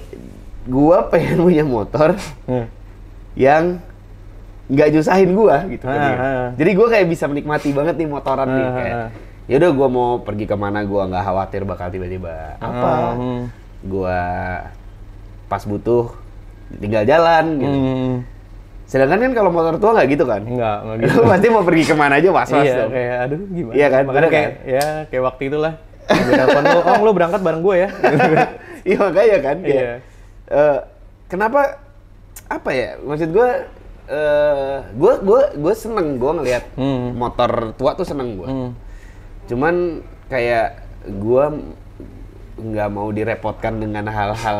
gua pengen punya motor hmm. yang nggak nyusahin gua gitu kan ha, jadi gua kayak bisa menikmati banget nih motoran ha, nih kayak ya udah gua mau pergi kemana gua nggak khawatir bakal tiba-tiba apa ah, hmm. gua pas butuh tinggal jalan gitu hmm. Sedangkan kan kalau motor tua nggak gitu kan? Nggak, nggak gitu. pasti mau pergi kemana aja was-was Iya, dong. kayak aduh gimana. Iya kan? Makanya kayak, kan? ya kayak waktu itulah. Gue telepon lo oh lo berangkat bareng gue ya. Iya makanya kan kayak yeah. Iya. uh, kenapa apa ya maksud gue gue uh, gue gue seneng gue ngelihat hmm. motor tua tuh seneng gue hmm. cuman kayak gue nggak mau direpotkan dengan hal-hal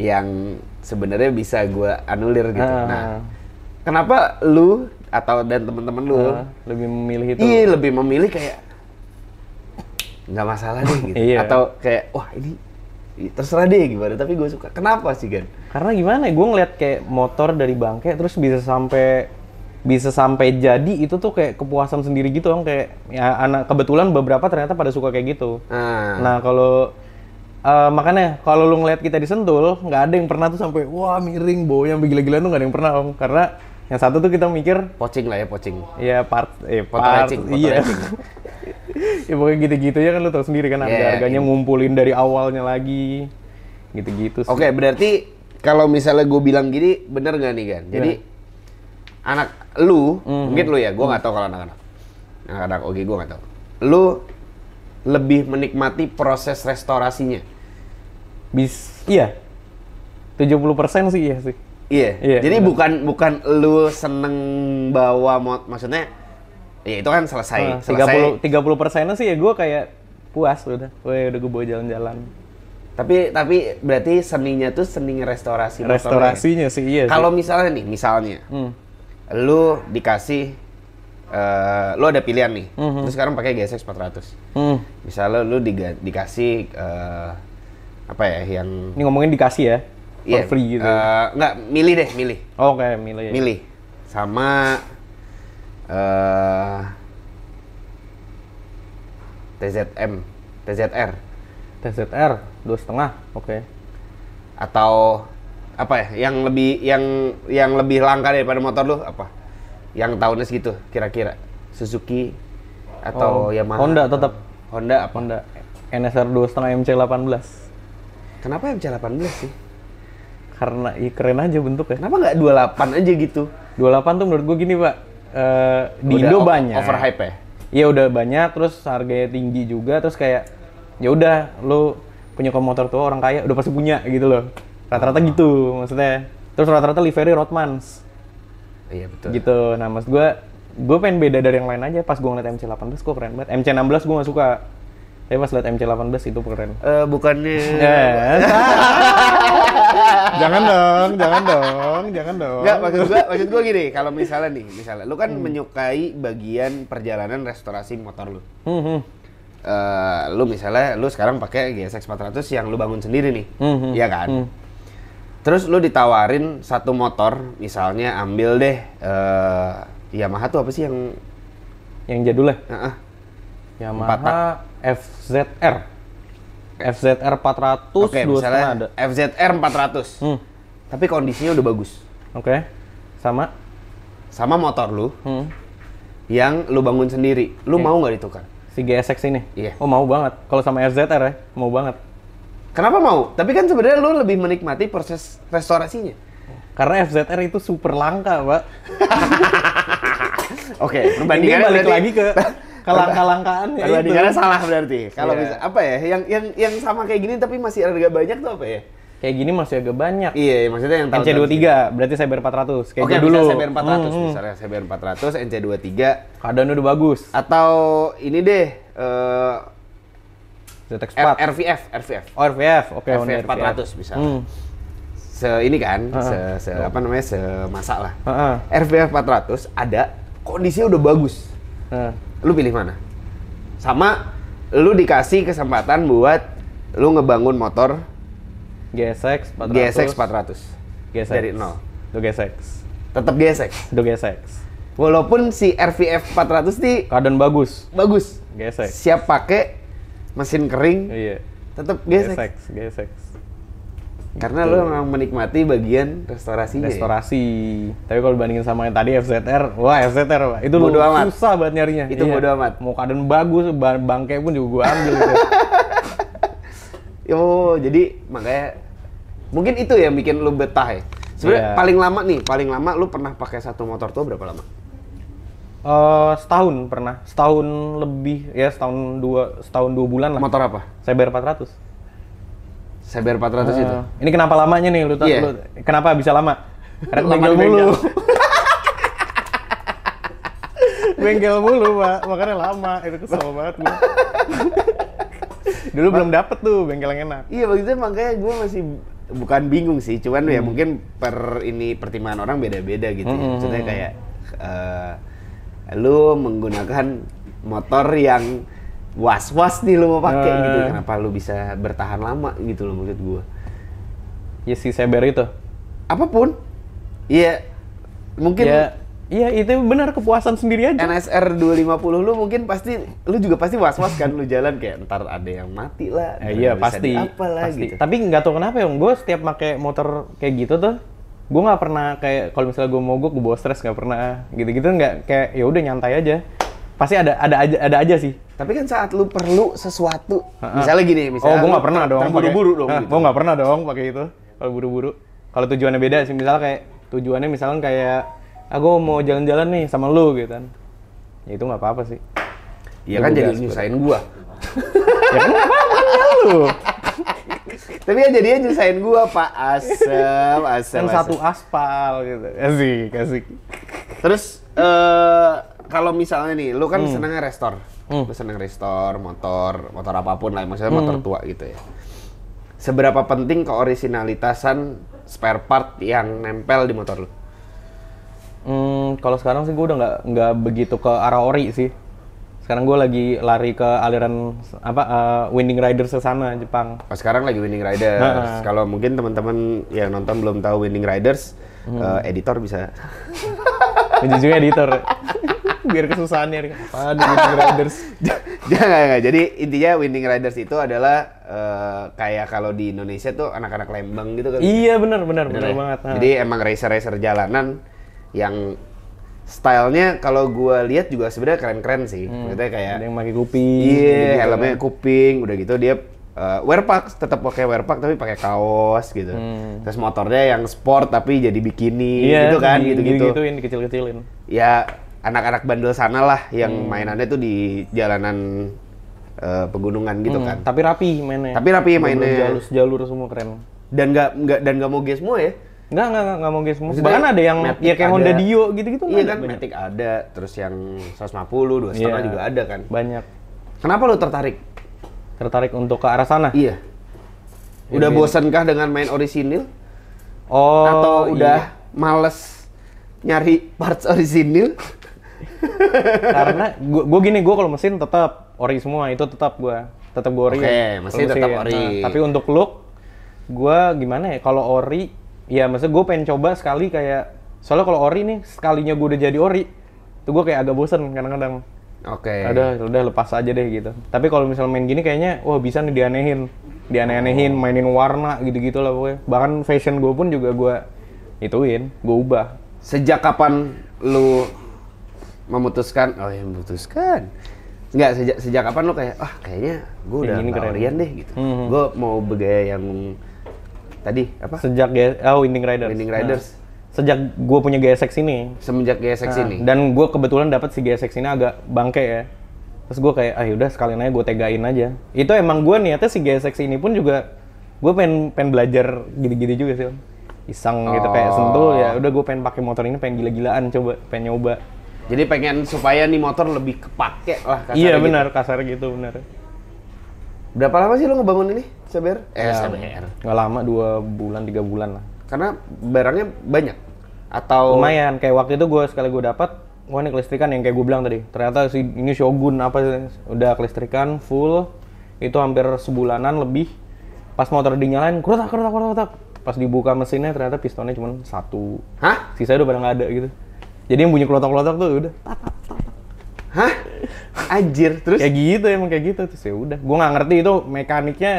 yang sebenarnya bisa gue anulir gitu nah kenapa lu atau dan temen-temen lu lebih memilih itu iya lebih memilih kayak nggak masalah deh gitu iya. atau kayak wah ini terserah deh gimana tapi gue suka kenapa sih Gan? karena gimana ya gue ngeliat kayak motor dari bangke terus bisa sampai bisa sampai jadi itu tuh kayak kepuasan sendiri gitu kan kayak ya anak kebetulan beberapa ternyata pada suka kayak gitu hmm. nah kalau uh, makanya kalau lu ngeliat kita disentul nggak ada yang pernah tuh sampai wah miring bo yang gila-gilaan tuh nggak ada yang pernah om karena yang satu tuh kita mikir pocing lah ya pocing. Iya part eh part iya. ya pokoknya gitu-gitu ya kan lo tau sendiri kan iya, harga-harganya yeah. Iya. ngumpulin dari awalnya lagi gitu-gitu Oke, okay, berarti kalau misalnya gue bilang gini bener gak nih kan? Jadi yeah. anak lu, mm-hmm. mungkin lu ya, gue nggak mm. tahu kalau anak-anak. Anak-anak oke, gue nggak tau. Lu lebih menikmati proses restorasinya. Bis iya. 70% sih iya sih. Iya. Yeah. Jadi bener. Iya. bukan bukan lu seneng bawa maksudnya ya itu kan selesai nah, tiga selesai 30 persennya sih ya gue kayak puas udah ya udah gue bawa jalan-jalan tapi tapi berarti seninya tuh seni restorasi restorasinya sih iya kalau misalnya nih misalnya hmm. lu dikasih uh, lu ada pilihan nih. Mm -hmm. Terus hmm. sekarang pakai GSX 400. Mm. Misalnya lu diga dikasih uh, apa ya yang Ini ngomongin dikasih ya. Iya, for yeah, free gitu. Uh, eh, enggak, milih deh, milih. Oh, oke, okay, milih. Ya. Milih. Sama Eh, TZM, TZR. TZR dua setengah, oke. Okay. Atau apa ya? Yang lebih yang yang lebih langka daripada motor lu apa? Yang tahunnya segitu kira-kira Suzuki atau oh, Yamaha. Honda tetap. Honda apa? Honda NSR dua setengah MC18. Kenapa MC18 sih? Karena ya keren aja bentuknya. Kenapa nggak 28 aja gitu? 28 tuh menurut gue gini pak, Eh, di udah Indo banyak. hype ya? Iya udah banyak, terus harganya tinggi juga, terus kayak ya udah lu punya komuter tua orang kaya udah pasti punya gitu loh. Rata-rata oh. gitu maksudnya. Terus rata-rata livery Rotmans. Iya betul. Gitu. Nah mas gue gue pengen beda dari yang lain aja. Pas gue ngeliat MC18 gue keren banget. MC16 gue gak suka. Tapi pas liat MC18 itu keren. Eh uh, bukannya. Eh. jangan dong, jangan dong, jangan dong. Enggak, maksud gua, maksud gua gini, kalau misalnya nih, misalnya lu kan hmm. menyukai bagian perjalanan restorasi motor lu. Hmm. Uh, lu misalnya lu sekarang pakai GSX 400 yang lu bangun sendiri nih. Hmm, hmm. Iya kan? Hmm. Terus lu ditawarin satu motor, misalnya ambil deh uh, Yamaha tuh apa sih yang yang jadul lah? Uh -uh. Yamaha FZR. FZR 400 Oke, misalnya ada. FZR 400. Hmm. Tapi kondisinya udah bagus. Oke. Sama sama motor lu. Hmm. Yang lu bangun sendiri. Lu okay. mau nggak ditukar? Si GSX ini. Iya. Yeah. Oh, mau banget. Kalau sama FZR ya, mau banget. Kenapa mau? Tapi kan sebenarnya lu lebih menikmati proses restorasinya. Karena FZR itu super langka, Pak. Oke, okay, perbandingannya balik berarti, lagi ke Kelangka-langkaan ya. Kalau dikira salah berarti. Kalau yeah. bisa apa ya? Yang yang yang sama kayak gini tapi masih agak banyak tuh apa ya? Kayak gini masih agak banyak. Iya, iya maksudnya yang NC23 berarti Cyber 400 kayak okay, gitu dulu. Oke, Cyber 400 hmm, hmm. misalnya Cyber 400 NC23 keadaan udah bagus. Atau ini deh uh, eh, ZX4 RVF, RVF. Oh, RVF. Oke, okay, RVF 400 bisa. Hmm se ini kan, uh -huh. se, se apa namanya semasa lah. Uh -huh. RVF 400 ada kondisinya udah bagus. Uh lu pilih mana? Sama lu dikasih kesempatan buat lu ngebangun motor GSX 400. GSX 400. GSX. Dari nol. Do GSX. Tetap GSX. Do GSX. Walaupun si RVF 400 di keadaan bagus. Bagus. GSX. Siap pakai mesin kering. Iya. Tetap GSX. GSX. GSX. Karena gitu. lo memang menikmati bagian ya? restorasi. Restorasi. Ya? Tapi kalau dibandingin sama yang tadi FZR, wah FZR itu bodo amat. susah banget nyarinya. Itu iya. bodo amat. Mau keadaan bagus, bangke pun juga gua ambil gitu. Yo, jadi makanya mungkin itu yang bikin lo betah ya. Sebenarnya yeah. paling lama nih, paling lama lo pernah pakai satu motor tuh berapa lama? Uh, setahun pernah, setahun lebih ya setahun dua setahun dua bulan lah. Motor apa? Saya bayar 400 saya Cyber 400 uh, itu. Ini kenapa lamanya nih iya. lu, yeah. kenapa bisa lama? Karena bengkel mulu. bengkel mulu, Pak. Makanya lama. Itu kesel banget gue. Dulu Ma belum dapet tuh bengkel yang enak. Iya, waktu makanya gue masih bukan bingung sih, cuman ya hmm. ya mungkin per ini pertimbangan orang beda-beda gitu. Ya. Hmm, ya. Hmm, Contohnya hmm, hmm. kayak uh, lu menggunakan motor yang was-was nih lo mau pakai uh. gitu kenapa lo bisa bertahan lama gitu lo menurut gue ya si Seber itu apapun iya mungkin ya Iya itu benar kepuasan sendiri aja. NSR 250 lu mungkin pasti lu juga pasti was-was kan lu jalan kayak ntar ada yang mati lah. Eh, iya pasti. Apalah, pasti. Gitu. Tapi nggak tau kenapa ya, gue setiap pakai motor kayak gitu tuh gue nggak pernah kayak kalau misalnya gue mogok gue bawa stres nggak pernah gitu-gitu nggak kayak ya udah nyantai aja pasti ada ada aja ada aja sih tapi kan saat lu perlu sesuatu misalnya gini misalnya oh gue nggak pernah dong buru buru dong gitu. gue nggak pernah dong pakai itu kalau buru-buru kalau tujuannya beda sih misalnya kayak tujuannya misalnya kayak aku ah, mau jalan-jalan nih sama lu gitu kan ya itu nggak apa-apa sih iya kan jadi nyusahin gua ya kan apa-apa kan lu tapi ya jadinya nyusahin gua pak asem asem yang satu aspal gitu kasih kasih terus uh, kalau misalnya nih, lu kan hmm. restore, restor. Hmm. Lu seneng restor, motor, motor apapun lah, maksudnya hmm. motor tua gitu ya. Seberapa penting keorisinalitasan spare part yang nempel di motor lu? Hmm, kalau sekarang sih gue udah nggak nggak begitu ke arah ori sih. Sekarang gue lagi lari ke aliran apa uh, Winding Riders ke Jepang. Oh, sekarang lagi Winding rider. kalau mungkin teman-teman yang nonton belum tahu Winding Riders, hmm. uh, editor bisa. Jujur editor. biar kesusahannya apaan Winning Riders jangan jangan jadi intinya Winning Riders itu adalah uh, kayak kalau di Indonesia tuh anak-anak Lembang gitu kan iya benar benar benar ya? banget jadi emang racer racer jalanan yang stylenya kalau gue lihat juga sebenarnya keren-keren sih hmm. maksudnya kayak ada yang pakai kuping iya gitu kan. helmnya kan. kuping udah gitu dia uh, wear pack tetap pakai wear pack tapi pakai kaos gitu hmm. terus motornya yang sport tapi jadi bikini yeah, gitu kan gitu gitu gituin kecil-kecilin ya anak-anak bandel sana lah yang hmm. mainannya tuh di jalanan uh, pegunungan gitu hmm. kan. Tapi rapi mainnya. Tapi rapi mainnya. Jalur-jalur semua keren. Dan nggak nggak dan nggak mau gas semua ya. Nggak, nggak, nggak, mau gas semua. Bahkan ada yang Matic ya kayak ada. Honda Dio gitu-gitu. Iya kan, banyak. ada. Terus yang 150, 200 yeah. juga ada kan. Banyak. Kenapa lo tertarik? Tertarik untuk ke arah sana? Iya. Udah bosen kah dengan main orisinil? Oh, Atau iya. udah iya. males nyari parts orisinil? karena gue gini gue kalau mesin tetap ori semua itu tetap gue tetap gue ori. Oke, okay, ya. mesin tetap ori. Nah, tapi untuk look gue gimana ya kalau ori ya maksud gue pengen coba sekali kayak soalnya kalau ori nih sekalinya gue udah jadi ori tuh gue kayak agak bosen kadang-kadang. Oke. Okay. Udah, udah lepas aja deh gitu. Tapi kalau misalnya main gini kayaknya wah bisa nih dianehin. dianehin oh. mainin warna gitu-gitu lah pokoknya. Bahkan fashion gue pun juga gue ituin, gue ubah. Sejak kapan lu memutuskan oh ya memutuskan nggak sejak sejak kapan lo kayak ah oh, kayaknya gue udah ini keren deh gitu hmm. hmm. gue mau bergaya yang tadi apa sejak oh Winding Riders Winding Riders nah sejak gue punya GSX ini semenjak GSX nah, ini dan gue kebetulan dapat si GSX ini agak bangke ya terus gue kayak ah ya udah sekalian aja gue tegain aja itu emang gue niatnya si GSX ini pun juga gue pengen pengen belajar gini-gini juga sih om iseng oh. gitu kayak oh. sentul ya udah gue pengen pakai motor ini pengen gila-gilaan coba pengen nyoba jadi pengen supaya nih motor lebih kepake lah kasar Iya gitu. benar kasar gitu benar. Berapa lama sih lo ngebangun ini CBR? Eh ya, CBR. Gak lama dua bulan tiga bulan lah. Karena barangnya banyak atau lumayan kayak waktu itu gue sekali gue dapat wah ini kelistrikan yang kayak gue bilang tadi ternyata si ini Shogun apa udah kelistrikan full itu hampir sebulanan lebih pas motor dinyalain kerutak kerutak kerutak pas dibuka mesinnya ternyata pistonnya cuma satu hah sisanya udah pada nggak ada gitu jadi yang bunyi kelotok-kelotok tuh udah. Hah? Anjir, terus? kayak gitu emang kayak gitu terus ya udah. Gua nggak ngerti itu mekaniknya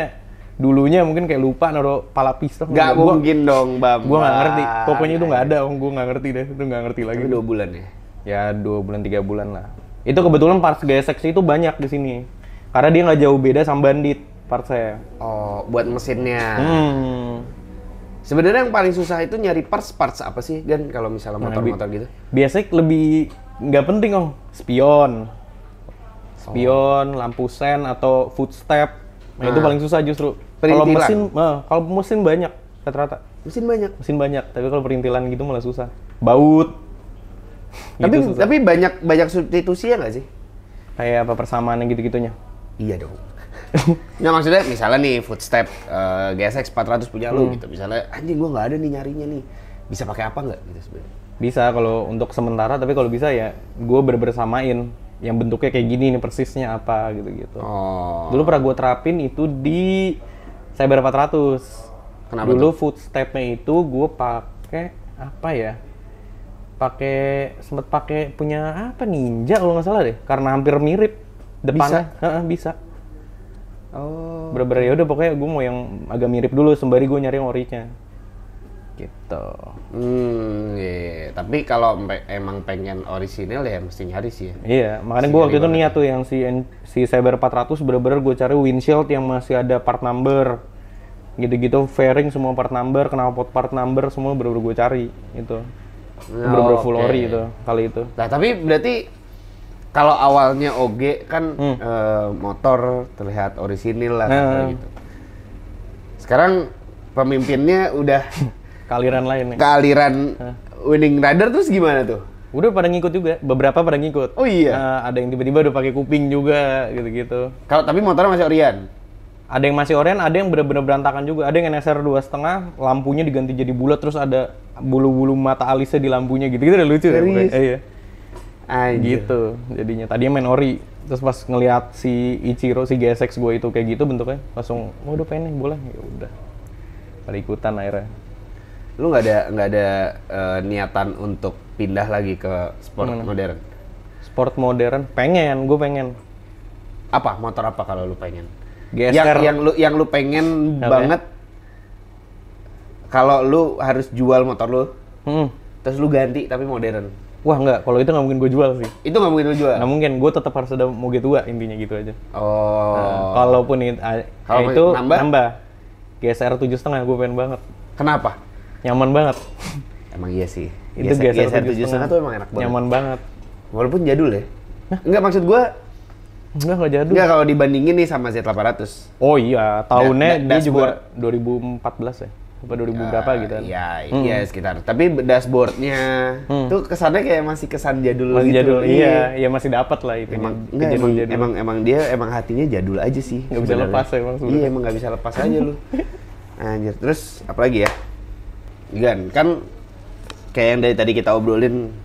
dulunya mungkin kayak lupa naro pala pistol. Gak gua, mungkin dong, Bam. Gua nggak ngerti. Pokoknya itu nggak ada, om. Gua nggak ngerti deh. Itu nggak ngerti lagi. dua bulan ya? Ya dua bulan tiga bulan lah. Itu kebetulan parts seksi itu banyak di sini. Karena dia nggak jauh beda sama bandit part saya. Oh, buat mesinnya. Hmm. Sebenarnya yang paling susah itu nyari parts parts apa sih Gan kalau misalnya nah, motor-motor gitu? Biasanya lebih nggak penting om, oh. spion, spion, oh. lampu sen atau footstep. Nah, nah, itu ah. paling susah justru. Kalau mesin, nah, kalau mesin banyak rata-rata. Mesin banyak. Mesin banyak, tapi kalau perintilan gitu malah susah. Baut. gitu tapi susah. tapi banyak banyak substitusi ya nggak sih? Kayak apa persamaan gitu-gitunya? Iya dong Nggak maksudnya misalnya nih footstep uh, GSX 400 punya lo hmm. gitu. Misalnya anjing gua nggak ada nih nyarinya nih. Bisa pakai apa nggak gitu sebenarnya? Bisa kalau untuk sementara tapi kalau bisa ya gua berbersamain yang bentuknya kayak gini nih persisnya apa gitu-gitu. Oh. Dulu pernah gua terapin itu di Cyber 400. Kenapa Dulu footstepnya itu gua pakai apa ya? Pakai sempet pakai punya apa Ninja kalau nggak salah deh karena hampir mirip depannya. Bisa. bisa Oh. Bener-bener ya udah pokoknya gue mau yang agak mirip dulu sembari gue nyari yang orinya. Gitu. Hmm, iya. iya, iya. Tapi kalau emang pengen orisinil ya mesti nyari sih ya. Iya, makanya gue waktu itu niat tuh yang si si Cyber 400 bener-bener gue cari windshield yang masih ada part number gitu-gitu fairing semua part number, knalpot part number semua bener-bener gue cari gitu. Oh, bener-bener full okay. ori itu kali itu. Nah, tapi berarti kalau awalnya OG kan hmm. uh, motor terlihat orisinil lah hmm. gitu. Sekarang pemimpinnya udah kaliran lain nih. Kaliran huh? Winning Rider terus gimana tuh? Udah pada ngikut juga, beberapa pada ngikut. Oh iya. Nah, ada yang tiba-tiba udah pakai kuping juga gitu-gitu. Kalau tapi motor masih orian. Ada yang masih orian, ada yang benar-benar berantakan juga. Ada yang NSR dua setengah, lampunya diganti jadi bulat terus ada bulu-bulu mata alisnya di lampunya gitu-gitu udah lucu ya, Serius? ya. Eh, iya Ayo gitu jadinya tadinya main ori terus pas ngelihat si Ichiro si GSX gue itu kayak gitu bentuknya langsung mau udah pengen boleh ya udah pada akhirnya lu nggak ada nggak ada uh, niatan untuk pindah lagi ke sport Mana? modern sport modern pengen gue pengen apa motor apa kalau lu pengen GSR. yang yang lu yang lu pengen okay. Ya? banget kalau lu harus jual motor lu hmm. terus lu ganti tapi modern Wah nggak, kalau itu nggak mungkin gue jual sih. Itu nggak mungkin gue jual? Nggak mungkin, gue tetap harus ada moge tua intinya gitu aja. Oh. Nah, kalaupun itu, Kalau ya itu nambah? nambah. GSR tujuh setengah gue pengen banget. Kenapa? Nyaman banget. Emang iya sih. Itu GSR, GSR tujuh setengah tuh emang enak banget. Nyaman banget. Walaupun jadul ya. Hah? Enggak maksud gue Enggak, enggak jadul. Enggak, kalau dibandingin nih sama Z800. Oh iya, tahunnya da, nah, da, nah, dia juga 2014 ya apa 2000 uh, iya, berapa gitu kan? Iya, hmm. iya sekitar. Tapi dashboardnya hmm. tuh kesannya kayak masih kesan jadul masih gitu. Jadul, iya, iya, iya masih dapat lah itu. Emang, enggak, emang, jadul. emang emang dia emang hatinya jadul aja sih. Gak bisa lepas emang sebenernya. Iya, emang gak bisa lepas aja lu. Anjir, terus apalagi ya? Gan, kan kayak yang dari tadi kita obrolin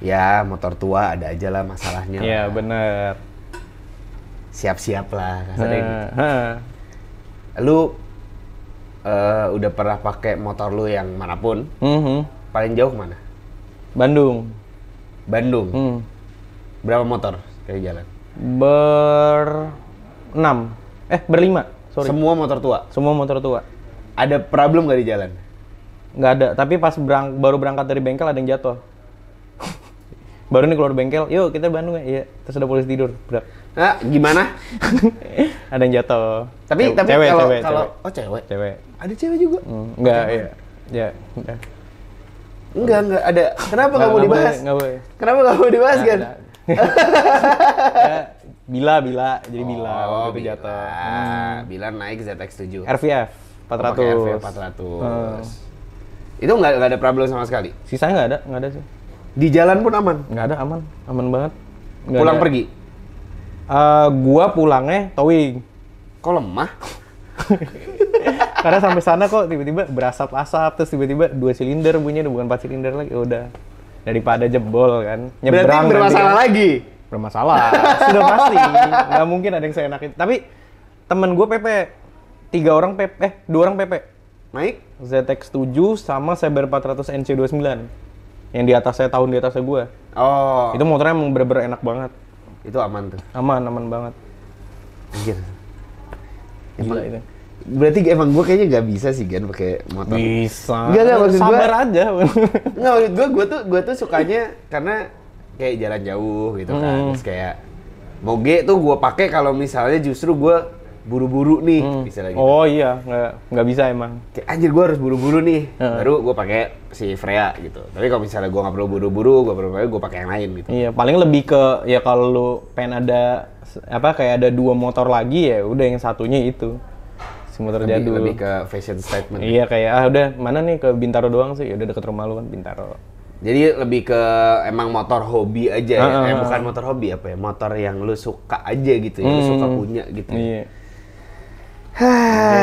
ya motor tua ada aja lah masalahnya. Iya, benar. Siap-siap lah kasarnya uh. Nah, gitu. Lu uh, udah pernah pakai motor lu yang manapun, mm-hmm. paling jauh mana? Bandung. Bandung. Mm. Berapa motor kayak jalan? Ber enam. Eh berlima. Sorry. Semua motor tua. Semua motor tua. Ada problem gak di jalan? Nggak ada. Tapi pas berang- baru berangkat dari bengkel ada yang jatuh baru nih keluar bengkel yuk kita Bandung ya iya. terus ada polisi tidur berat nah, gimana ada yang jatuh tapi cewek, tapi cewek, kalau, cewek, kalau cewek. oh cewek cewek ada cewek juga mm, enggak iya ya, ya. enggak enggak ada kenapa nggak mau dibahas enggak boleh kenapa nggak mau dibahas kan bila bila jadi oh, bila oh, waktu itu jatuh hmm. bila naik ZX7 RVF 400 RVF 400 hmm. itu enggak ada problem sama sekali sisanya enggak ada enggak ada sih di jalan pun aman? Nggak ada, aman. Aman banget. Nggak Pulang ada. pergi? Uh, gua pulangnya towing. Kok lemah? Karena sampai sana kok tiba-tiba berasap-asap, terus tiba-tiba dua silinder bunyinya, bukan empat silinder lagi. Ya udah. Daripada jebol kan. Nyebrang Berarti bermasalah nanti, lagi? Bermasalah. Sudah pasti. Nggak mungkin ada yang seenak itu. Tapi temen gue PP. Tiga orang PP. Eh, dua orang PP. Naik? ZX7 sama Cyber 400 NC29 yang di atasnya tahun di atasnya gue oh itu motornya emang bener-bener enak banget itu aman tuh aman aman banget Anjir. Gila itu. Berarti emang gue kayaknya gak bisa sih Gan pakai motor. Bisa. Gak gak maksud gue. Sabar aja. Nggak. maksud gue gue tuh gue tuh sukanya karena kayak jalan jauh gitu kan. Hmm. Terus kayak moge tuh gue pakai kalau misalnya justru gue buru-buru nih hmm. misalnya gitu. Oh iya, nggak nggak bisa emang. Kayak anjir gue harus buru-buru nih, hmm. baru gue pakai si Freya gitu. Tapi kalau misalnya gue nggak perlu buru-buru, gue perlu gue pakai yang lain gitu. Iya, paling lebih ke ya kalau lu pengen ada apa kayak ada dua motor lagi ya, udah yang satunya itu si motor lebih, jadul. Lebih ke fashion statement. Iya kayak ah udah mana nih ke Bintaro doang sih, ya udah deket rumah lu kan Bintaro. Jadi lebih ke emang motor hobi aja ya, uh, eh, bukan motor hobi apa ya, motor yang lu suka aja gitu ya, yang lu suka hmm. punya gitu. Ya. Iya. Gitu.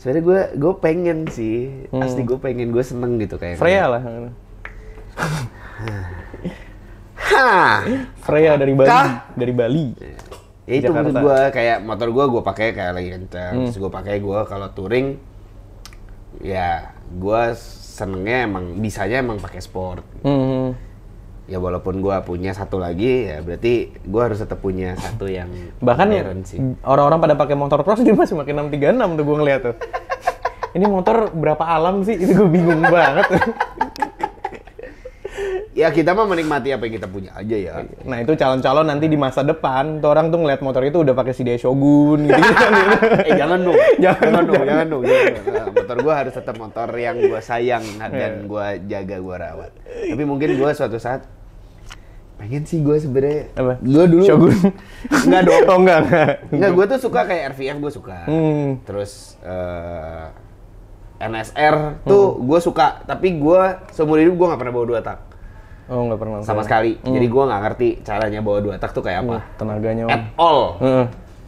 Sebenarnya gue gue pengen sih, hmm. asli gue pengen gue seneng gitu kayak. Freya lah. Hah. Freya dari Bali, Kah? dari Bali. Ya, itu menurut gue kayak motor gue gue pakai kayak lagi kencang, hmm. terus gue pakai gue kalau touring ya gue senengnya emang bisanya emang pakai sport. Hmm, hmm ya walaupun gue punya satu lagi ya berarti gue harus tetap punya satu yang bahkan ya orang-orang pada pakai motor cross dia masih pakai enam tuh gue ngeliat tuh ini motor berapa alam sih itu gue bingung banget ya kita mah menikmati apa yang kita punya aja ya nah itu calon-calon nanti di masa depan tuh orang tuh ngeliat motor itu udah pakai si Shogun gitu, gitu, eh jangan dong jangan, jangan dong jangan dong jangan. Nah, motor gue harus tetap motor yang gue sayang dan iya. gue jaga gue rawat tapi mungkin gue suatu saat pengen sih gue sebenernya, gue dulu Shogun nggak dong oh enggak enggak, gue tuh suka kayak RVF gue suka hmm. terus eh, uh, NSR hmm. tuh gue suka tapi gue seumur hidup gue gak pernah bawa dua tak oh gak pernah sama saya. sekali hmm. jadi gue gak ngerti caranya bawa dua tak tuh kayak apa hmm, tenaganya om. at all hmm.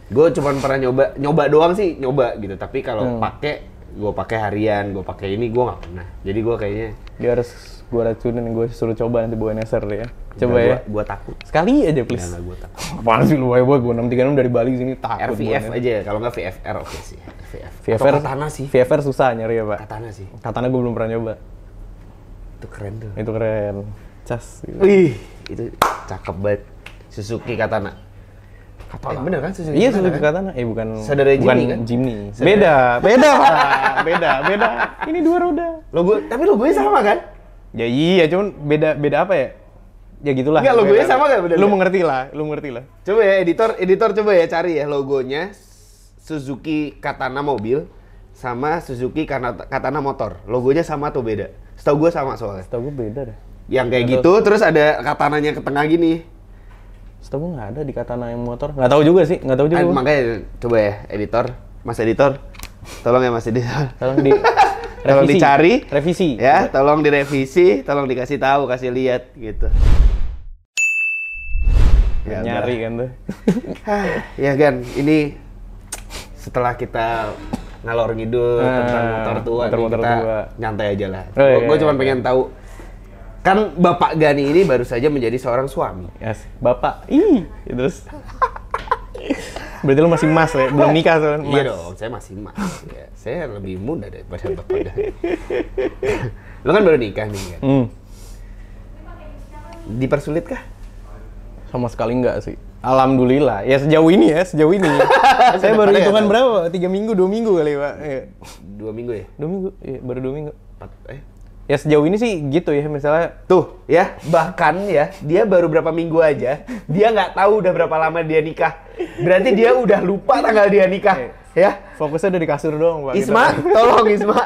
gue cuma pernah nyoba nyoba doang sih nyoba gitu tapi kalau hmm. pakai gue pakai harian gue pakai ini gue gak pernah jadi gue kayaknya dia harus gue racunin gue suruh coba nanti bawain eser ya coba ya gue takut sekali aja please gue takut apaan sih lu buat gue enam tiga enam dari Bali sini takut RVF aja ya kalau nggak VFR oke okay sih VFR VFR katana sih VFR susah nyari ya pak katana sih katana gue belum pernah coba. itu keren tuh itu keren cas gitu. wih itu cakep banget Suzuki katana Katana. Eh, bener kan Suzuki Iya Suzuki kan? Katana. Eh bukan Saudara bukan Jimny kan? Jimny. Beda, beda Pak. beda, beda. Ini dua roda. Logo tapi logonya sama kan? Ya iya, cuman beda beda apa ya? Ya gitulah. Enggak logonya sama enggak beda? Lu mengerti lah, lu mengerti lah. Coba ya editor, editor coba ya cari ya logonya Suzuki Katana mobil sama Suzuki Katana motor. Logonya sama atau beda? Setahu gue sama soalnya. Setahu gue beda deh. Yang kayak gitu, terus ada katananya ke tengah gini. Setahu gue nggak ada di katana yang motor. Enggak tahu juga sih, enggak tahu juga. Ay, ah, makanya coba ya editor, Mas editor, tolong ya Mas editor. Tolong di revisi. tolong dicari revisi ya tolong direvisi tolong dikasih tahu kasih lihat gitu ya, nyari kan tuh ah, ya kan ini setelah kita ngalor ngidul nah, tentang motor tua motor -motor kita tua. nyantai aja lah oh, gue iya, iya, cuma iya. pengen tahu kan Bapak Gani ini baru saja menjadi seorang suami. Yes, Bapak. Ih, terus Berarti lu masih mas ya? Belum nikah kan? Mas. Iya dong, saya masih mas. Ya. Saya lebih muda daripada bapak Lu kan baru nikah nih kan? Hmm. Dipersulit kah? Sama sekali enggak sih. Alhamdulillah. Ya sejauh ini ya, sejauh ini. saya baru hitungan ya, berapa? Tiga minggu, dua minggu kali pak. Ya. Dua minggu ya? Dua minggu, ya, baru dua minggu. Empat, eh ya sejauh ini sih gitu ya misalnya tuh ya bahkan ya dia baru berapa minggu aja dia nggak tahu udah berapa lama dia nikah berarti dia udah lupa tanggal dia nikah eh, ya fokusnya udah di kasur doang pak Isma gitu. tolong Isma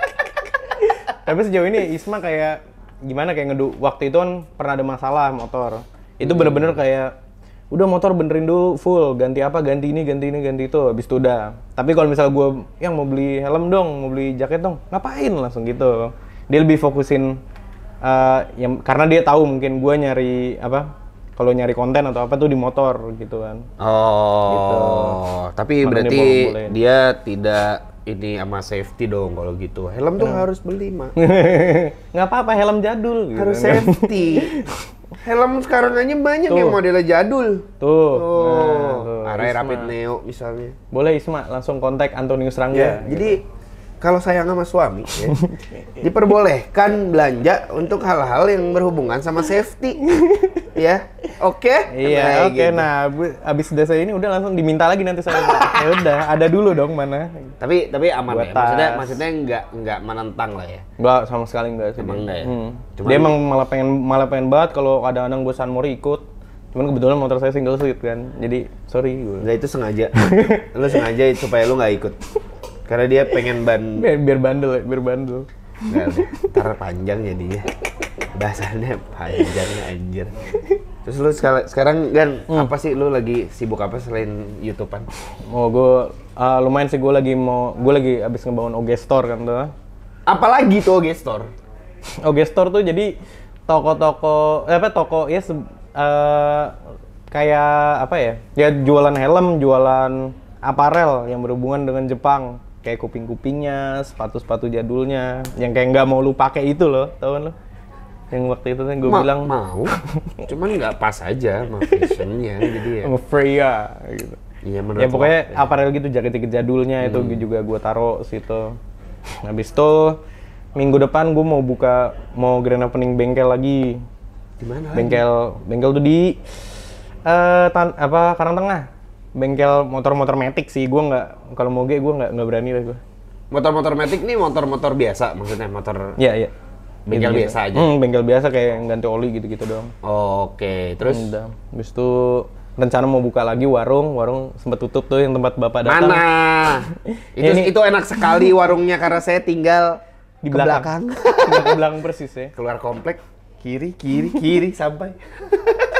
tapi sejauh ini Isma kayak gimana kayak ngedu waktu itu kan pernah ada masalah motor itu bener-bener kayak udah motor benerin dulu full ganti apa ganti ini ganti ini ganti itu habis itu udah tapi kalau misal gue yang mau beli helm dong mau beli jaket dong ngapain langsung gitu dia lebih fokusin uh, eh, yang karena dia tahu mungkin gue nyari apa kalau nyari konten atau apa tuh di motor gitu kan gitu. oh gitu. tapi Mana berarti dia, dia tidak ini sama safety dong kalau gitu helm tuh nah. harus beli mah nggak apa-apa helm jadul gitu. Kan. safety Helm sekarang aja banyak tuh. yang modelnya jadul. Tuh. Oh. Nah, tuh. Array Rapid Neo misalnya. Boleh Isma langsung kontak Antonius Rangga. Yeah. Gitu. Jadi kalau sayang sama suami ya, diperbolehkan belanja untuk hal-hal yang berhubungan sama safety ya oke okay? iya oke okay, gitu. nah abis udah saya ini udah langsung diminta lagi nanti saya ya udah ada dulu dong mana tapi tapi aman Buat ya tas. maksudnya maksudnya nggak nggak menentang lah ya nggak sama sekali nggak sih emang enggak ya hmm. dia emang malah pengen malah pengen banget kalau ada anak bosan mau ikut cuman kebetulan motor saya single seat kan jadi sorry gue nah itu sengaja lu sengaja supaya lu nggak ikut karena dia pengen ban. Biar, biar bandel, ya, biar bandel. Nggak, ntar panjang jadinya. Ya. Bahasannya panjangnya anjir. Terus lu sekarang kan hmm. apa sih lu lagi sibuk apa selain YouTubean? Oh, gue uh, ah, lumayan sih gue lagi mau gue lagi abis ngebangun OG Store kan tuh. Apalagi tuh OG Store? OG Store tuh jadi toko-toko eh, apa toko ya se, uh, kayak apa ya? Ya jualan helm, jualan aparel yang berhubungan dengan Jepang kayak kuping-kupingnya, sepatu-sepatu jadulnya, yang kayak nggak mau lu pakai itu loh, tau kan lo? Yang waktu itu kan gue bilang mau, cuman nggak pas aja sama fashionnya, jadi ya. Sama Freya, gitu. Iya menurut. Ya pokoknya ya. aparel gitu, jaket-jaket jadulnya hmm. itu juga gue taro situ. Habis itu minggu depan gue mau buka mau grand opening bengkel lagi. Di mana? Bengkel, bengkel tuh di uh, tan apa Karang Tengah bengkel motor-motor metik sih gue nggak kalau moge gue nggak nggak berani lah gue motor-motor metik nih motor-motor biasa maksudnya motor iya yeah, iya bengkel gitu, biasa aja hmm, bengkel biasa kayak yang ganti oli gitu-gitu dong. oke okay. terus terus udah habis itu rencana mau buka lagi warung warung sempat tutup tuh yang tempat bapak datang mana itu ini. itu enak sekali warungnya karena saya tinggal di ke belakang, belakang. belakang persis ya keluar komplek kiri kiri kiri sampai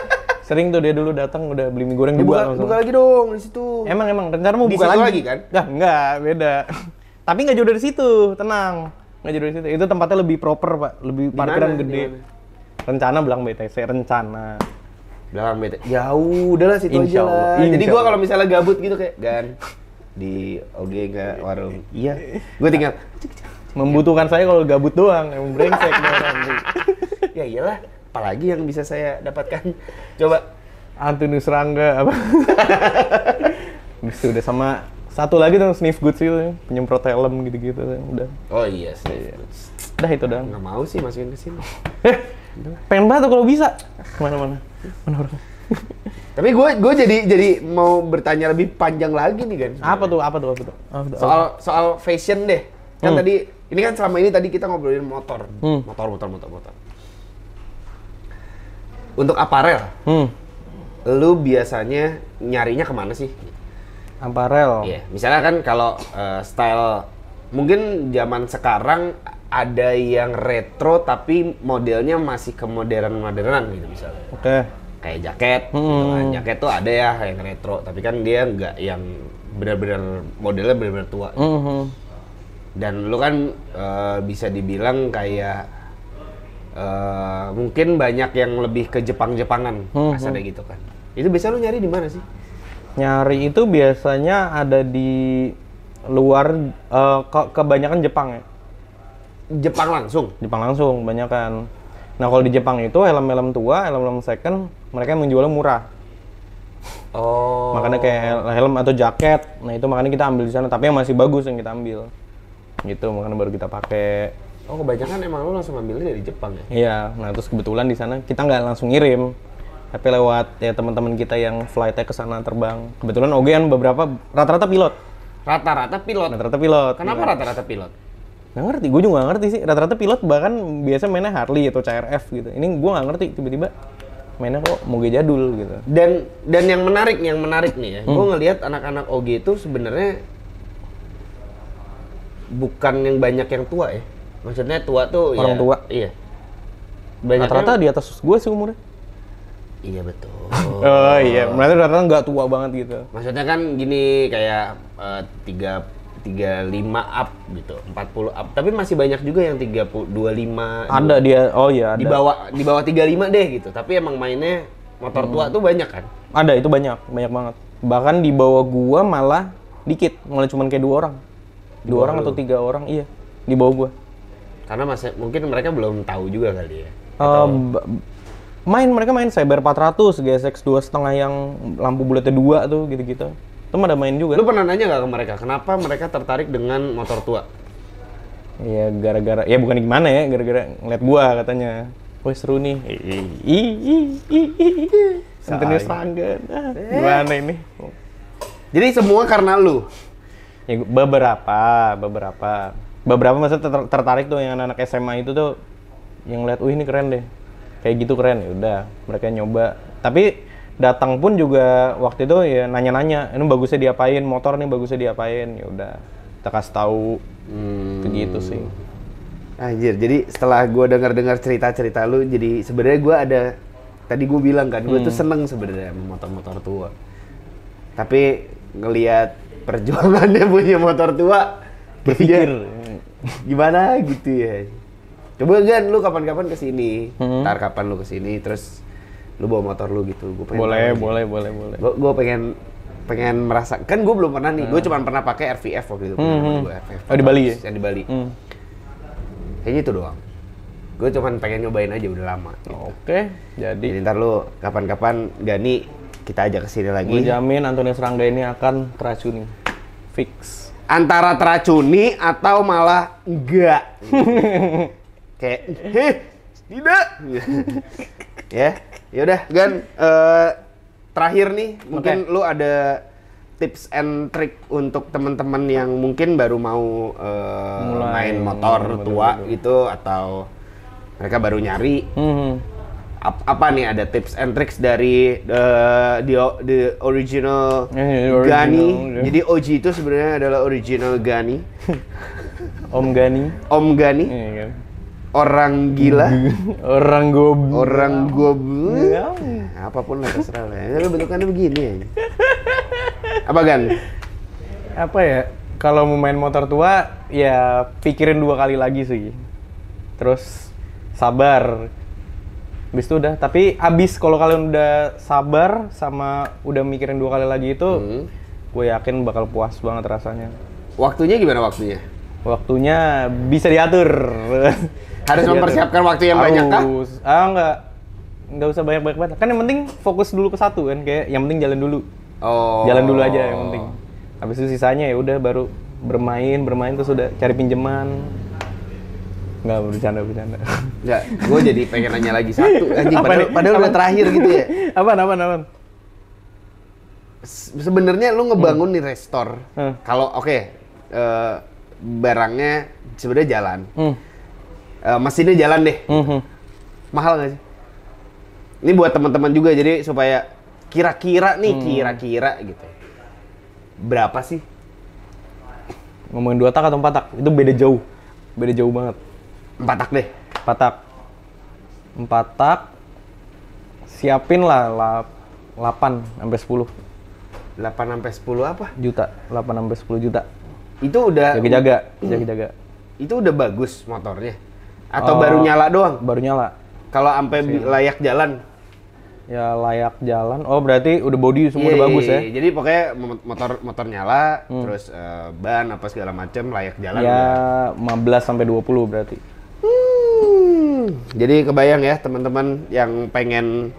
Sering tuh dia dulu datang udah beli mie goreng dibuat Buka, langsung. buka lagi dong di situ. Emang emang rencana mau di buka lagi. lagi kan? Nah, enggak, beda. Tapi nggak jauh dari situ, tenang. Nggak jauh dari situ. Itu tempatnya lebih proper, Pak. Lebih dimana, parkiran gede. Dimana? Rencana bilang BTC, rencana. bilang BTC. Jauh, udahlah situ Insya aja lah. Insya Jadi gua kalau misalnya gabut gitu kayak gan di OG nggak warung. Iya. Gue tinggal membutuhkan saya kalau gabut doang, emang brengsek doang. ya iyalah, apalagi yang bisa saya dapatkan coba Antonius Rangga apa bisa udah sama satu lagi tuh sniff goods itu penyemprot helm gitu-gitu udah oh iya sniff iya. goods udah itu doang nggak mau sih masukin ke sini eh, pengen banget kalau bisa kemana-mana mana orang tapi gue gue jadi jadi mau bertanya lebih panjang lagi nih kan apa tuh apa tuh apa tuh, apa tuh? soal soal fashion deh kan hmm. tadi ini kan selama ini tadi kita ngobrolin motor hmm. motor motor motor motor untuk aparel, hmm. lu biasanya nyarinya kemana sih? Aparel. Iya, yeah. misalnya kan kalau uh, style mungkin zaman sekarang ada yang retro tapi modelnya masih ke modern modernan gitu misalnya. Oke. Okay. Kayak jaket, hmm. gitu kan. Hmm. jaket tuh ada ya yang retro, tapi kan dia nggak yang benar-benar modelnya benar-benar tua. Gitu. -hmm. Dan lu kan uh, bisa dibilang kayak Uh, mungkin banyak yang lebih ke Jepang-Jepangan, hmm, asalnya hmm. gitu kan. Itu biasa lu nyari di mana sih? Nyari itu biasanya ada di luar uh, kebanyakan Jepang ya. Jepang langsung. Jepang langsung kebanyakan. Nah, kalau di Jepang itu helm-helm tua, helm-helm second, mereka menjualnya murah. Oh. Makanya kayak helm atau jaket. Nah, itu makanya kita ambil di sana, tapi yang masih bagus yang kita ambil. Gitu, makanya baru kita pakai Oh kebanyakan emang lo langsung ngambilnya dari Jepang ya? Iya, nah terus kebetulan di sana kita nggak langsung ngirim, tapi lewat ya teman-teman kita yang flightnya ke sana terbang. Kebetulan Oge yang beberapa rata-rata pilot. Rata-rata pilot. Rata-rata pilot. Kenapa iya. rata-rata pilot? Nggak ngerti, gue juga nggak ngerti sih. Rata-rata pilot bahkan biasa mainnya Harley atau CRF gitu. Ini gue nggak ngerti tiba-tiba mainnya kok moge jadul gitu. Dan dan yang menarik, yang menarik nih ya, hmm. gue ngelihat anak-anak OG itu sebenarnya bukan yang banyak yang tua ya maksudnya tua tuh orang ya, tua iya banyak rata-rata di atas gue sih umurnya Iya betul. oh iya, mereka rata-rata nggak tua banget gitu. Maksudnya kan gini kayak eh, tiga tiga lima up gitu, empat puluh up. Tapi masih banyak juga yang tiga puluh dua lima. Ada dia, oh iya. Ada. Di bawah di bawah tiga lima deh gitu. Tapi emang mainnya motor tua hmm. tuh banyak kan? Ada itu banyak, banyak banget. Bahkan di bawah gua malah dikit, malah cuma kayak dua orang, dua, dua orang atau tiga orang, iya di bawah gua. Karena masih mungkin mereka belum tahu juga kali ya. Atau... Um, main mereka main Cyber 400, GSX 2.5 yang lampu bulatnya dua tuh gitu-gitu. Itu ada main juga. Lu pernah nanya gak ke mereka kenapa mereka tertarik dengan motor tua? Ya gara-gara ya bukan gimana ya, gara-gara ngeliat gua katanya. Wah seru nih. Sentenius Ranggan. Ah, eh. gimana ini? Jadi semua karena lu? Ya, beberapa, beberapa beberapa masa ter tertarik tuh yang anak-anak SMA itu tuh yang lihat, "Uh, ini keren deh." Kayak gitu keren ya udah, mereka nyoba. Tapi datang pun juga waktu itu ya nanya-nanya, "Ini bagusnya diapain? Motor nih bagusnya diapain?" Ya udah, kita kasih tahu. Gitu hmm. Begitu sih. Anjir, jadi setelah gue dengar dengar cerita-cerita lu, jadi sebenarnya gue ada tadi gue bilang kan, gue hmm. tuh seneng sebenarnya motor-motor tua. Tapi ngelihat perjuangannya punya motor tua, berpikir. Iya gimana gitu ya coba kan lu kapan-kapan kesini hmm. ntar kapan lu kesini terus lu bawa motor lu gitu gua pengen boleh boleh, boleh boleh boleh gue pengen pengen merasa kan gue belum pernah nih hmm. gue cuma pernah pakai RVF waktu itu hmm. hmm. RVF oh, di Bali ya yang di Bali hmm. kayaknya itu doang gue cuma pengen nyobain aja udah lama gitu. oke okay, jadi jadi ntar lu kapan-kapan Gani kita ajak kesini lagi gue jamin Antonio Rangga ini akan teracuni fix antara teracuni atau malah enggak kayak tidak ya yaudah Gan uh, terakhir nih mungkin okay. lu ada tips and trick untuk teman-teman yang mungkin baru mau uh, Mulai, main motor tua gitu atau mereka baru nyari mm -hmm, hmm apa nih ada tips and tricks dari eh, the the the original yeah, yeah, Gani. Yeah. Jadi OG itu sebenarnya adalah original Gani. Om Gani. Om Gani. Yeah, yeah. Kan? Orang gila. Orang gob. Orang iya. gob. Nah, apapun lah terserah lah. Tapi bentukannya begini ya. Apa Gan? Apa ya? Kalau mau main motor tua, ya pikirin dua kali lagi sih. Terus sabar Abis itu udah, tapi abis kalau kalian udah sabar sama udah mikirin dua kali lagi itu, hmm. gue yakin bakal puas banget rasanya. Waktunya gimana waktunya? Waktunya bisa diatur. Harus mempersiapkan waktu yang Harus. banyak kah? Ah enggak, nggak usah banyak banyak banget. Kan yang penting fokus dulu ke satu kan, kayak yang penting jalan dulu. Oh. Jalan dulu aja yang penting. Habis itu sisanya ya udah baru bermain, bermain terus udah cari pinjaman, Enggak bercanda bercanda. Enggak, gue jadi pengen nanya lagi satu anjing apa padahal, padahal udah terakhir gitu ya. apa apa apaan? Sebenarnya lu ngebangun hmm. nih restor. Hmm. Kalau oke, okay, uh, eh, barangnya sebenarnya jalan. Hmm. Uh, mesinnya jalan deh. Hmm. Mahal nggak sih? Ini buat teman-teman juga jadi supaya kira-kira nih, hmm. kira-kira gitu. Berapa sih? Ngomongin dua tak atau empat tak, itu beda jauh. Beda jauh banget Empat tak deh. Empat tak. Empat tak. Siapin lah, delapan sampai sepuluh, delapan sampai sepuluh apa? Juta. delapan sampai sepuluh juta. Itu udah jaga-jaga, jaga-jaga. Itu udah bagus motornya. Atau oh, baru nyala doang? Baru nyala. Kalau sampai layak jalan. Ya layak jalan. Oh, berarti udah body semua yeah, udah iya, bagus iya. ya. Jadi pokoknya motor motor nyala, hmm. terus uh, ban apa segala macam layak jalan. Ya, lima belas sampai dua puluh berarti. Hmm. Jadi kebayang ya teman-teman yang pengen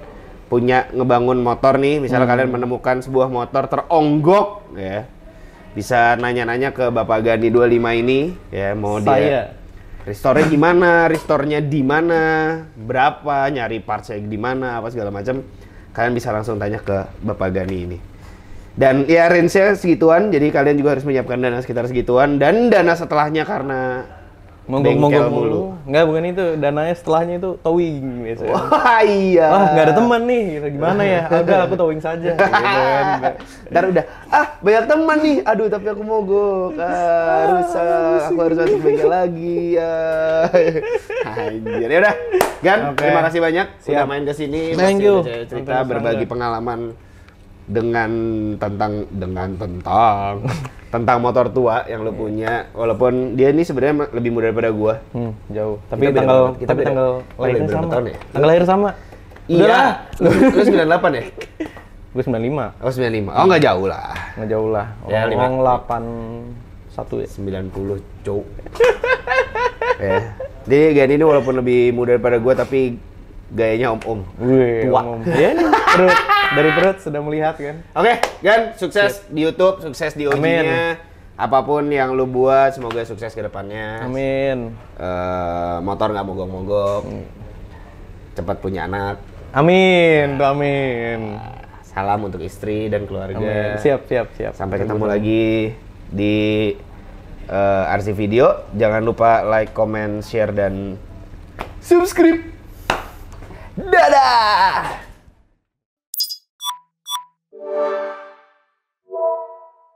punya ngebangun motor nih, misalnya hmm. kalian menemukan sebuah motor teronggok ya. Bisa nanya-nanya ke Bapak Gani 25 ini ya mau Saya. dia restore gimana, restornya di mana, berapa, nyari partsnya di mana, apa segala macam. Kalian bisa langsung tanya ke Bapak Gani ini. Dan ya range-nya segituan, jadi kalian juga harus menyiapkan dana sekitar segituan dan dana setelahnya karena Monggong monggong mulu. Enggak bukan itu, dananya setelahnya itu towing biasanya. Wah iya. Wah nggak ada teman nih, gitu, gimana ya? Udah aku towing saja. Iya, gitu kan. Ntar udah, ah banyak teman nih. Aduh tapi aku mogok, ah, ah, harus Aku harus masuk bengkel lagi. Ya. Anjir ya udah. Gan, terima kasih banyak sudah main ke sini. Thank you. Cerita berbagi pengalaman dengan tentang dengan tentang tentang motor tua yang lu punya walaupun dia ini sebenarnya lebih muda daripada gua hmm, jauh tapi kita tanggal kita tapi beda, tanggal oh, lahir sama tahun ya? tanggal lahir sama iya lu, lu 98 ya gue 95 oh lima oh nggak jauh lah nggak jauh lah ya, orang 8 satu ya 90 jauh ya. jadi Gani ini walaupun lebih muda daripada gua tapi gayanya om-om. Tua. Om -om. Ya, perut. Dari perut sudah melihat kan. Oke, okay, Gan, sukses di YouTube, sukses di og Apapun yang lu buat, semoga sukses kedepannya Amin. Uh, motor nggak mogok-mogok. Hmm. Cepat punya anak. Amin, nah. amin. Eh, salam untuk istri dan keluarga. Amin. Siap, siap, siap. Sampai ketemu Amin. lagi di uh, eh, RC Video. Jangan lupa like, comment, share, dan subscribe. Bora!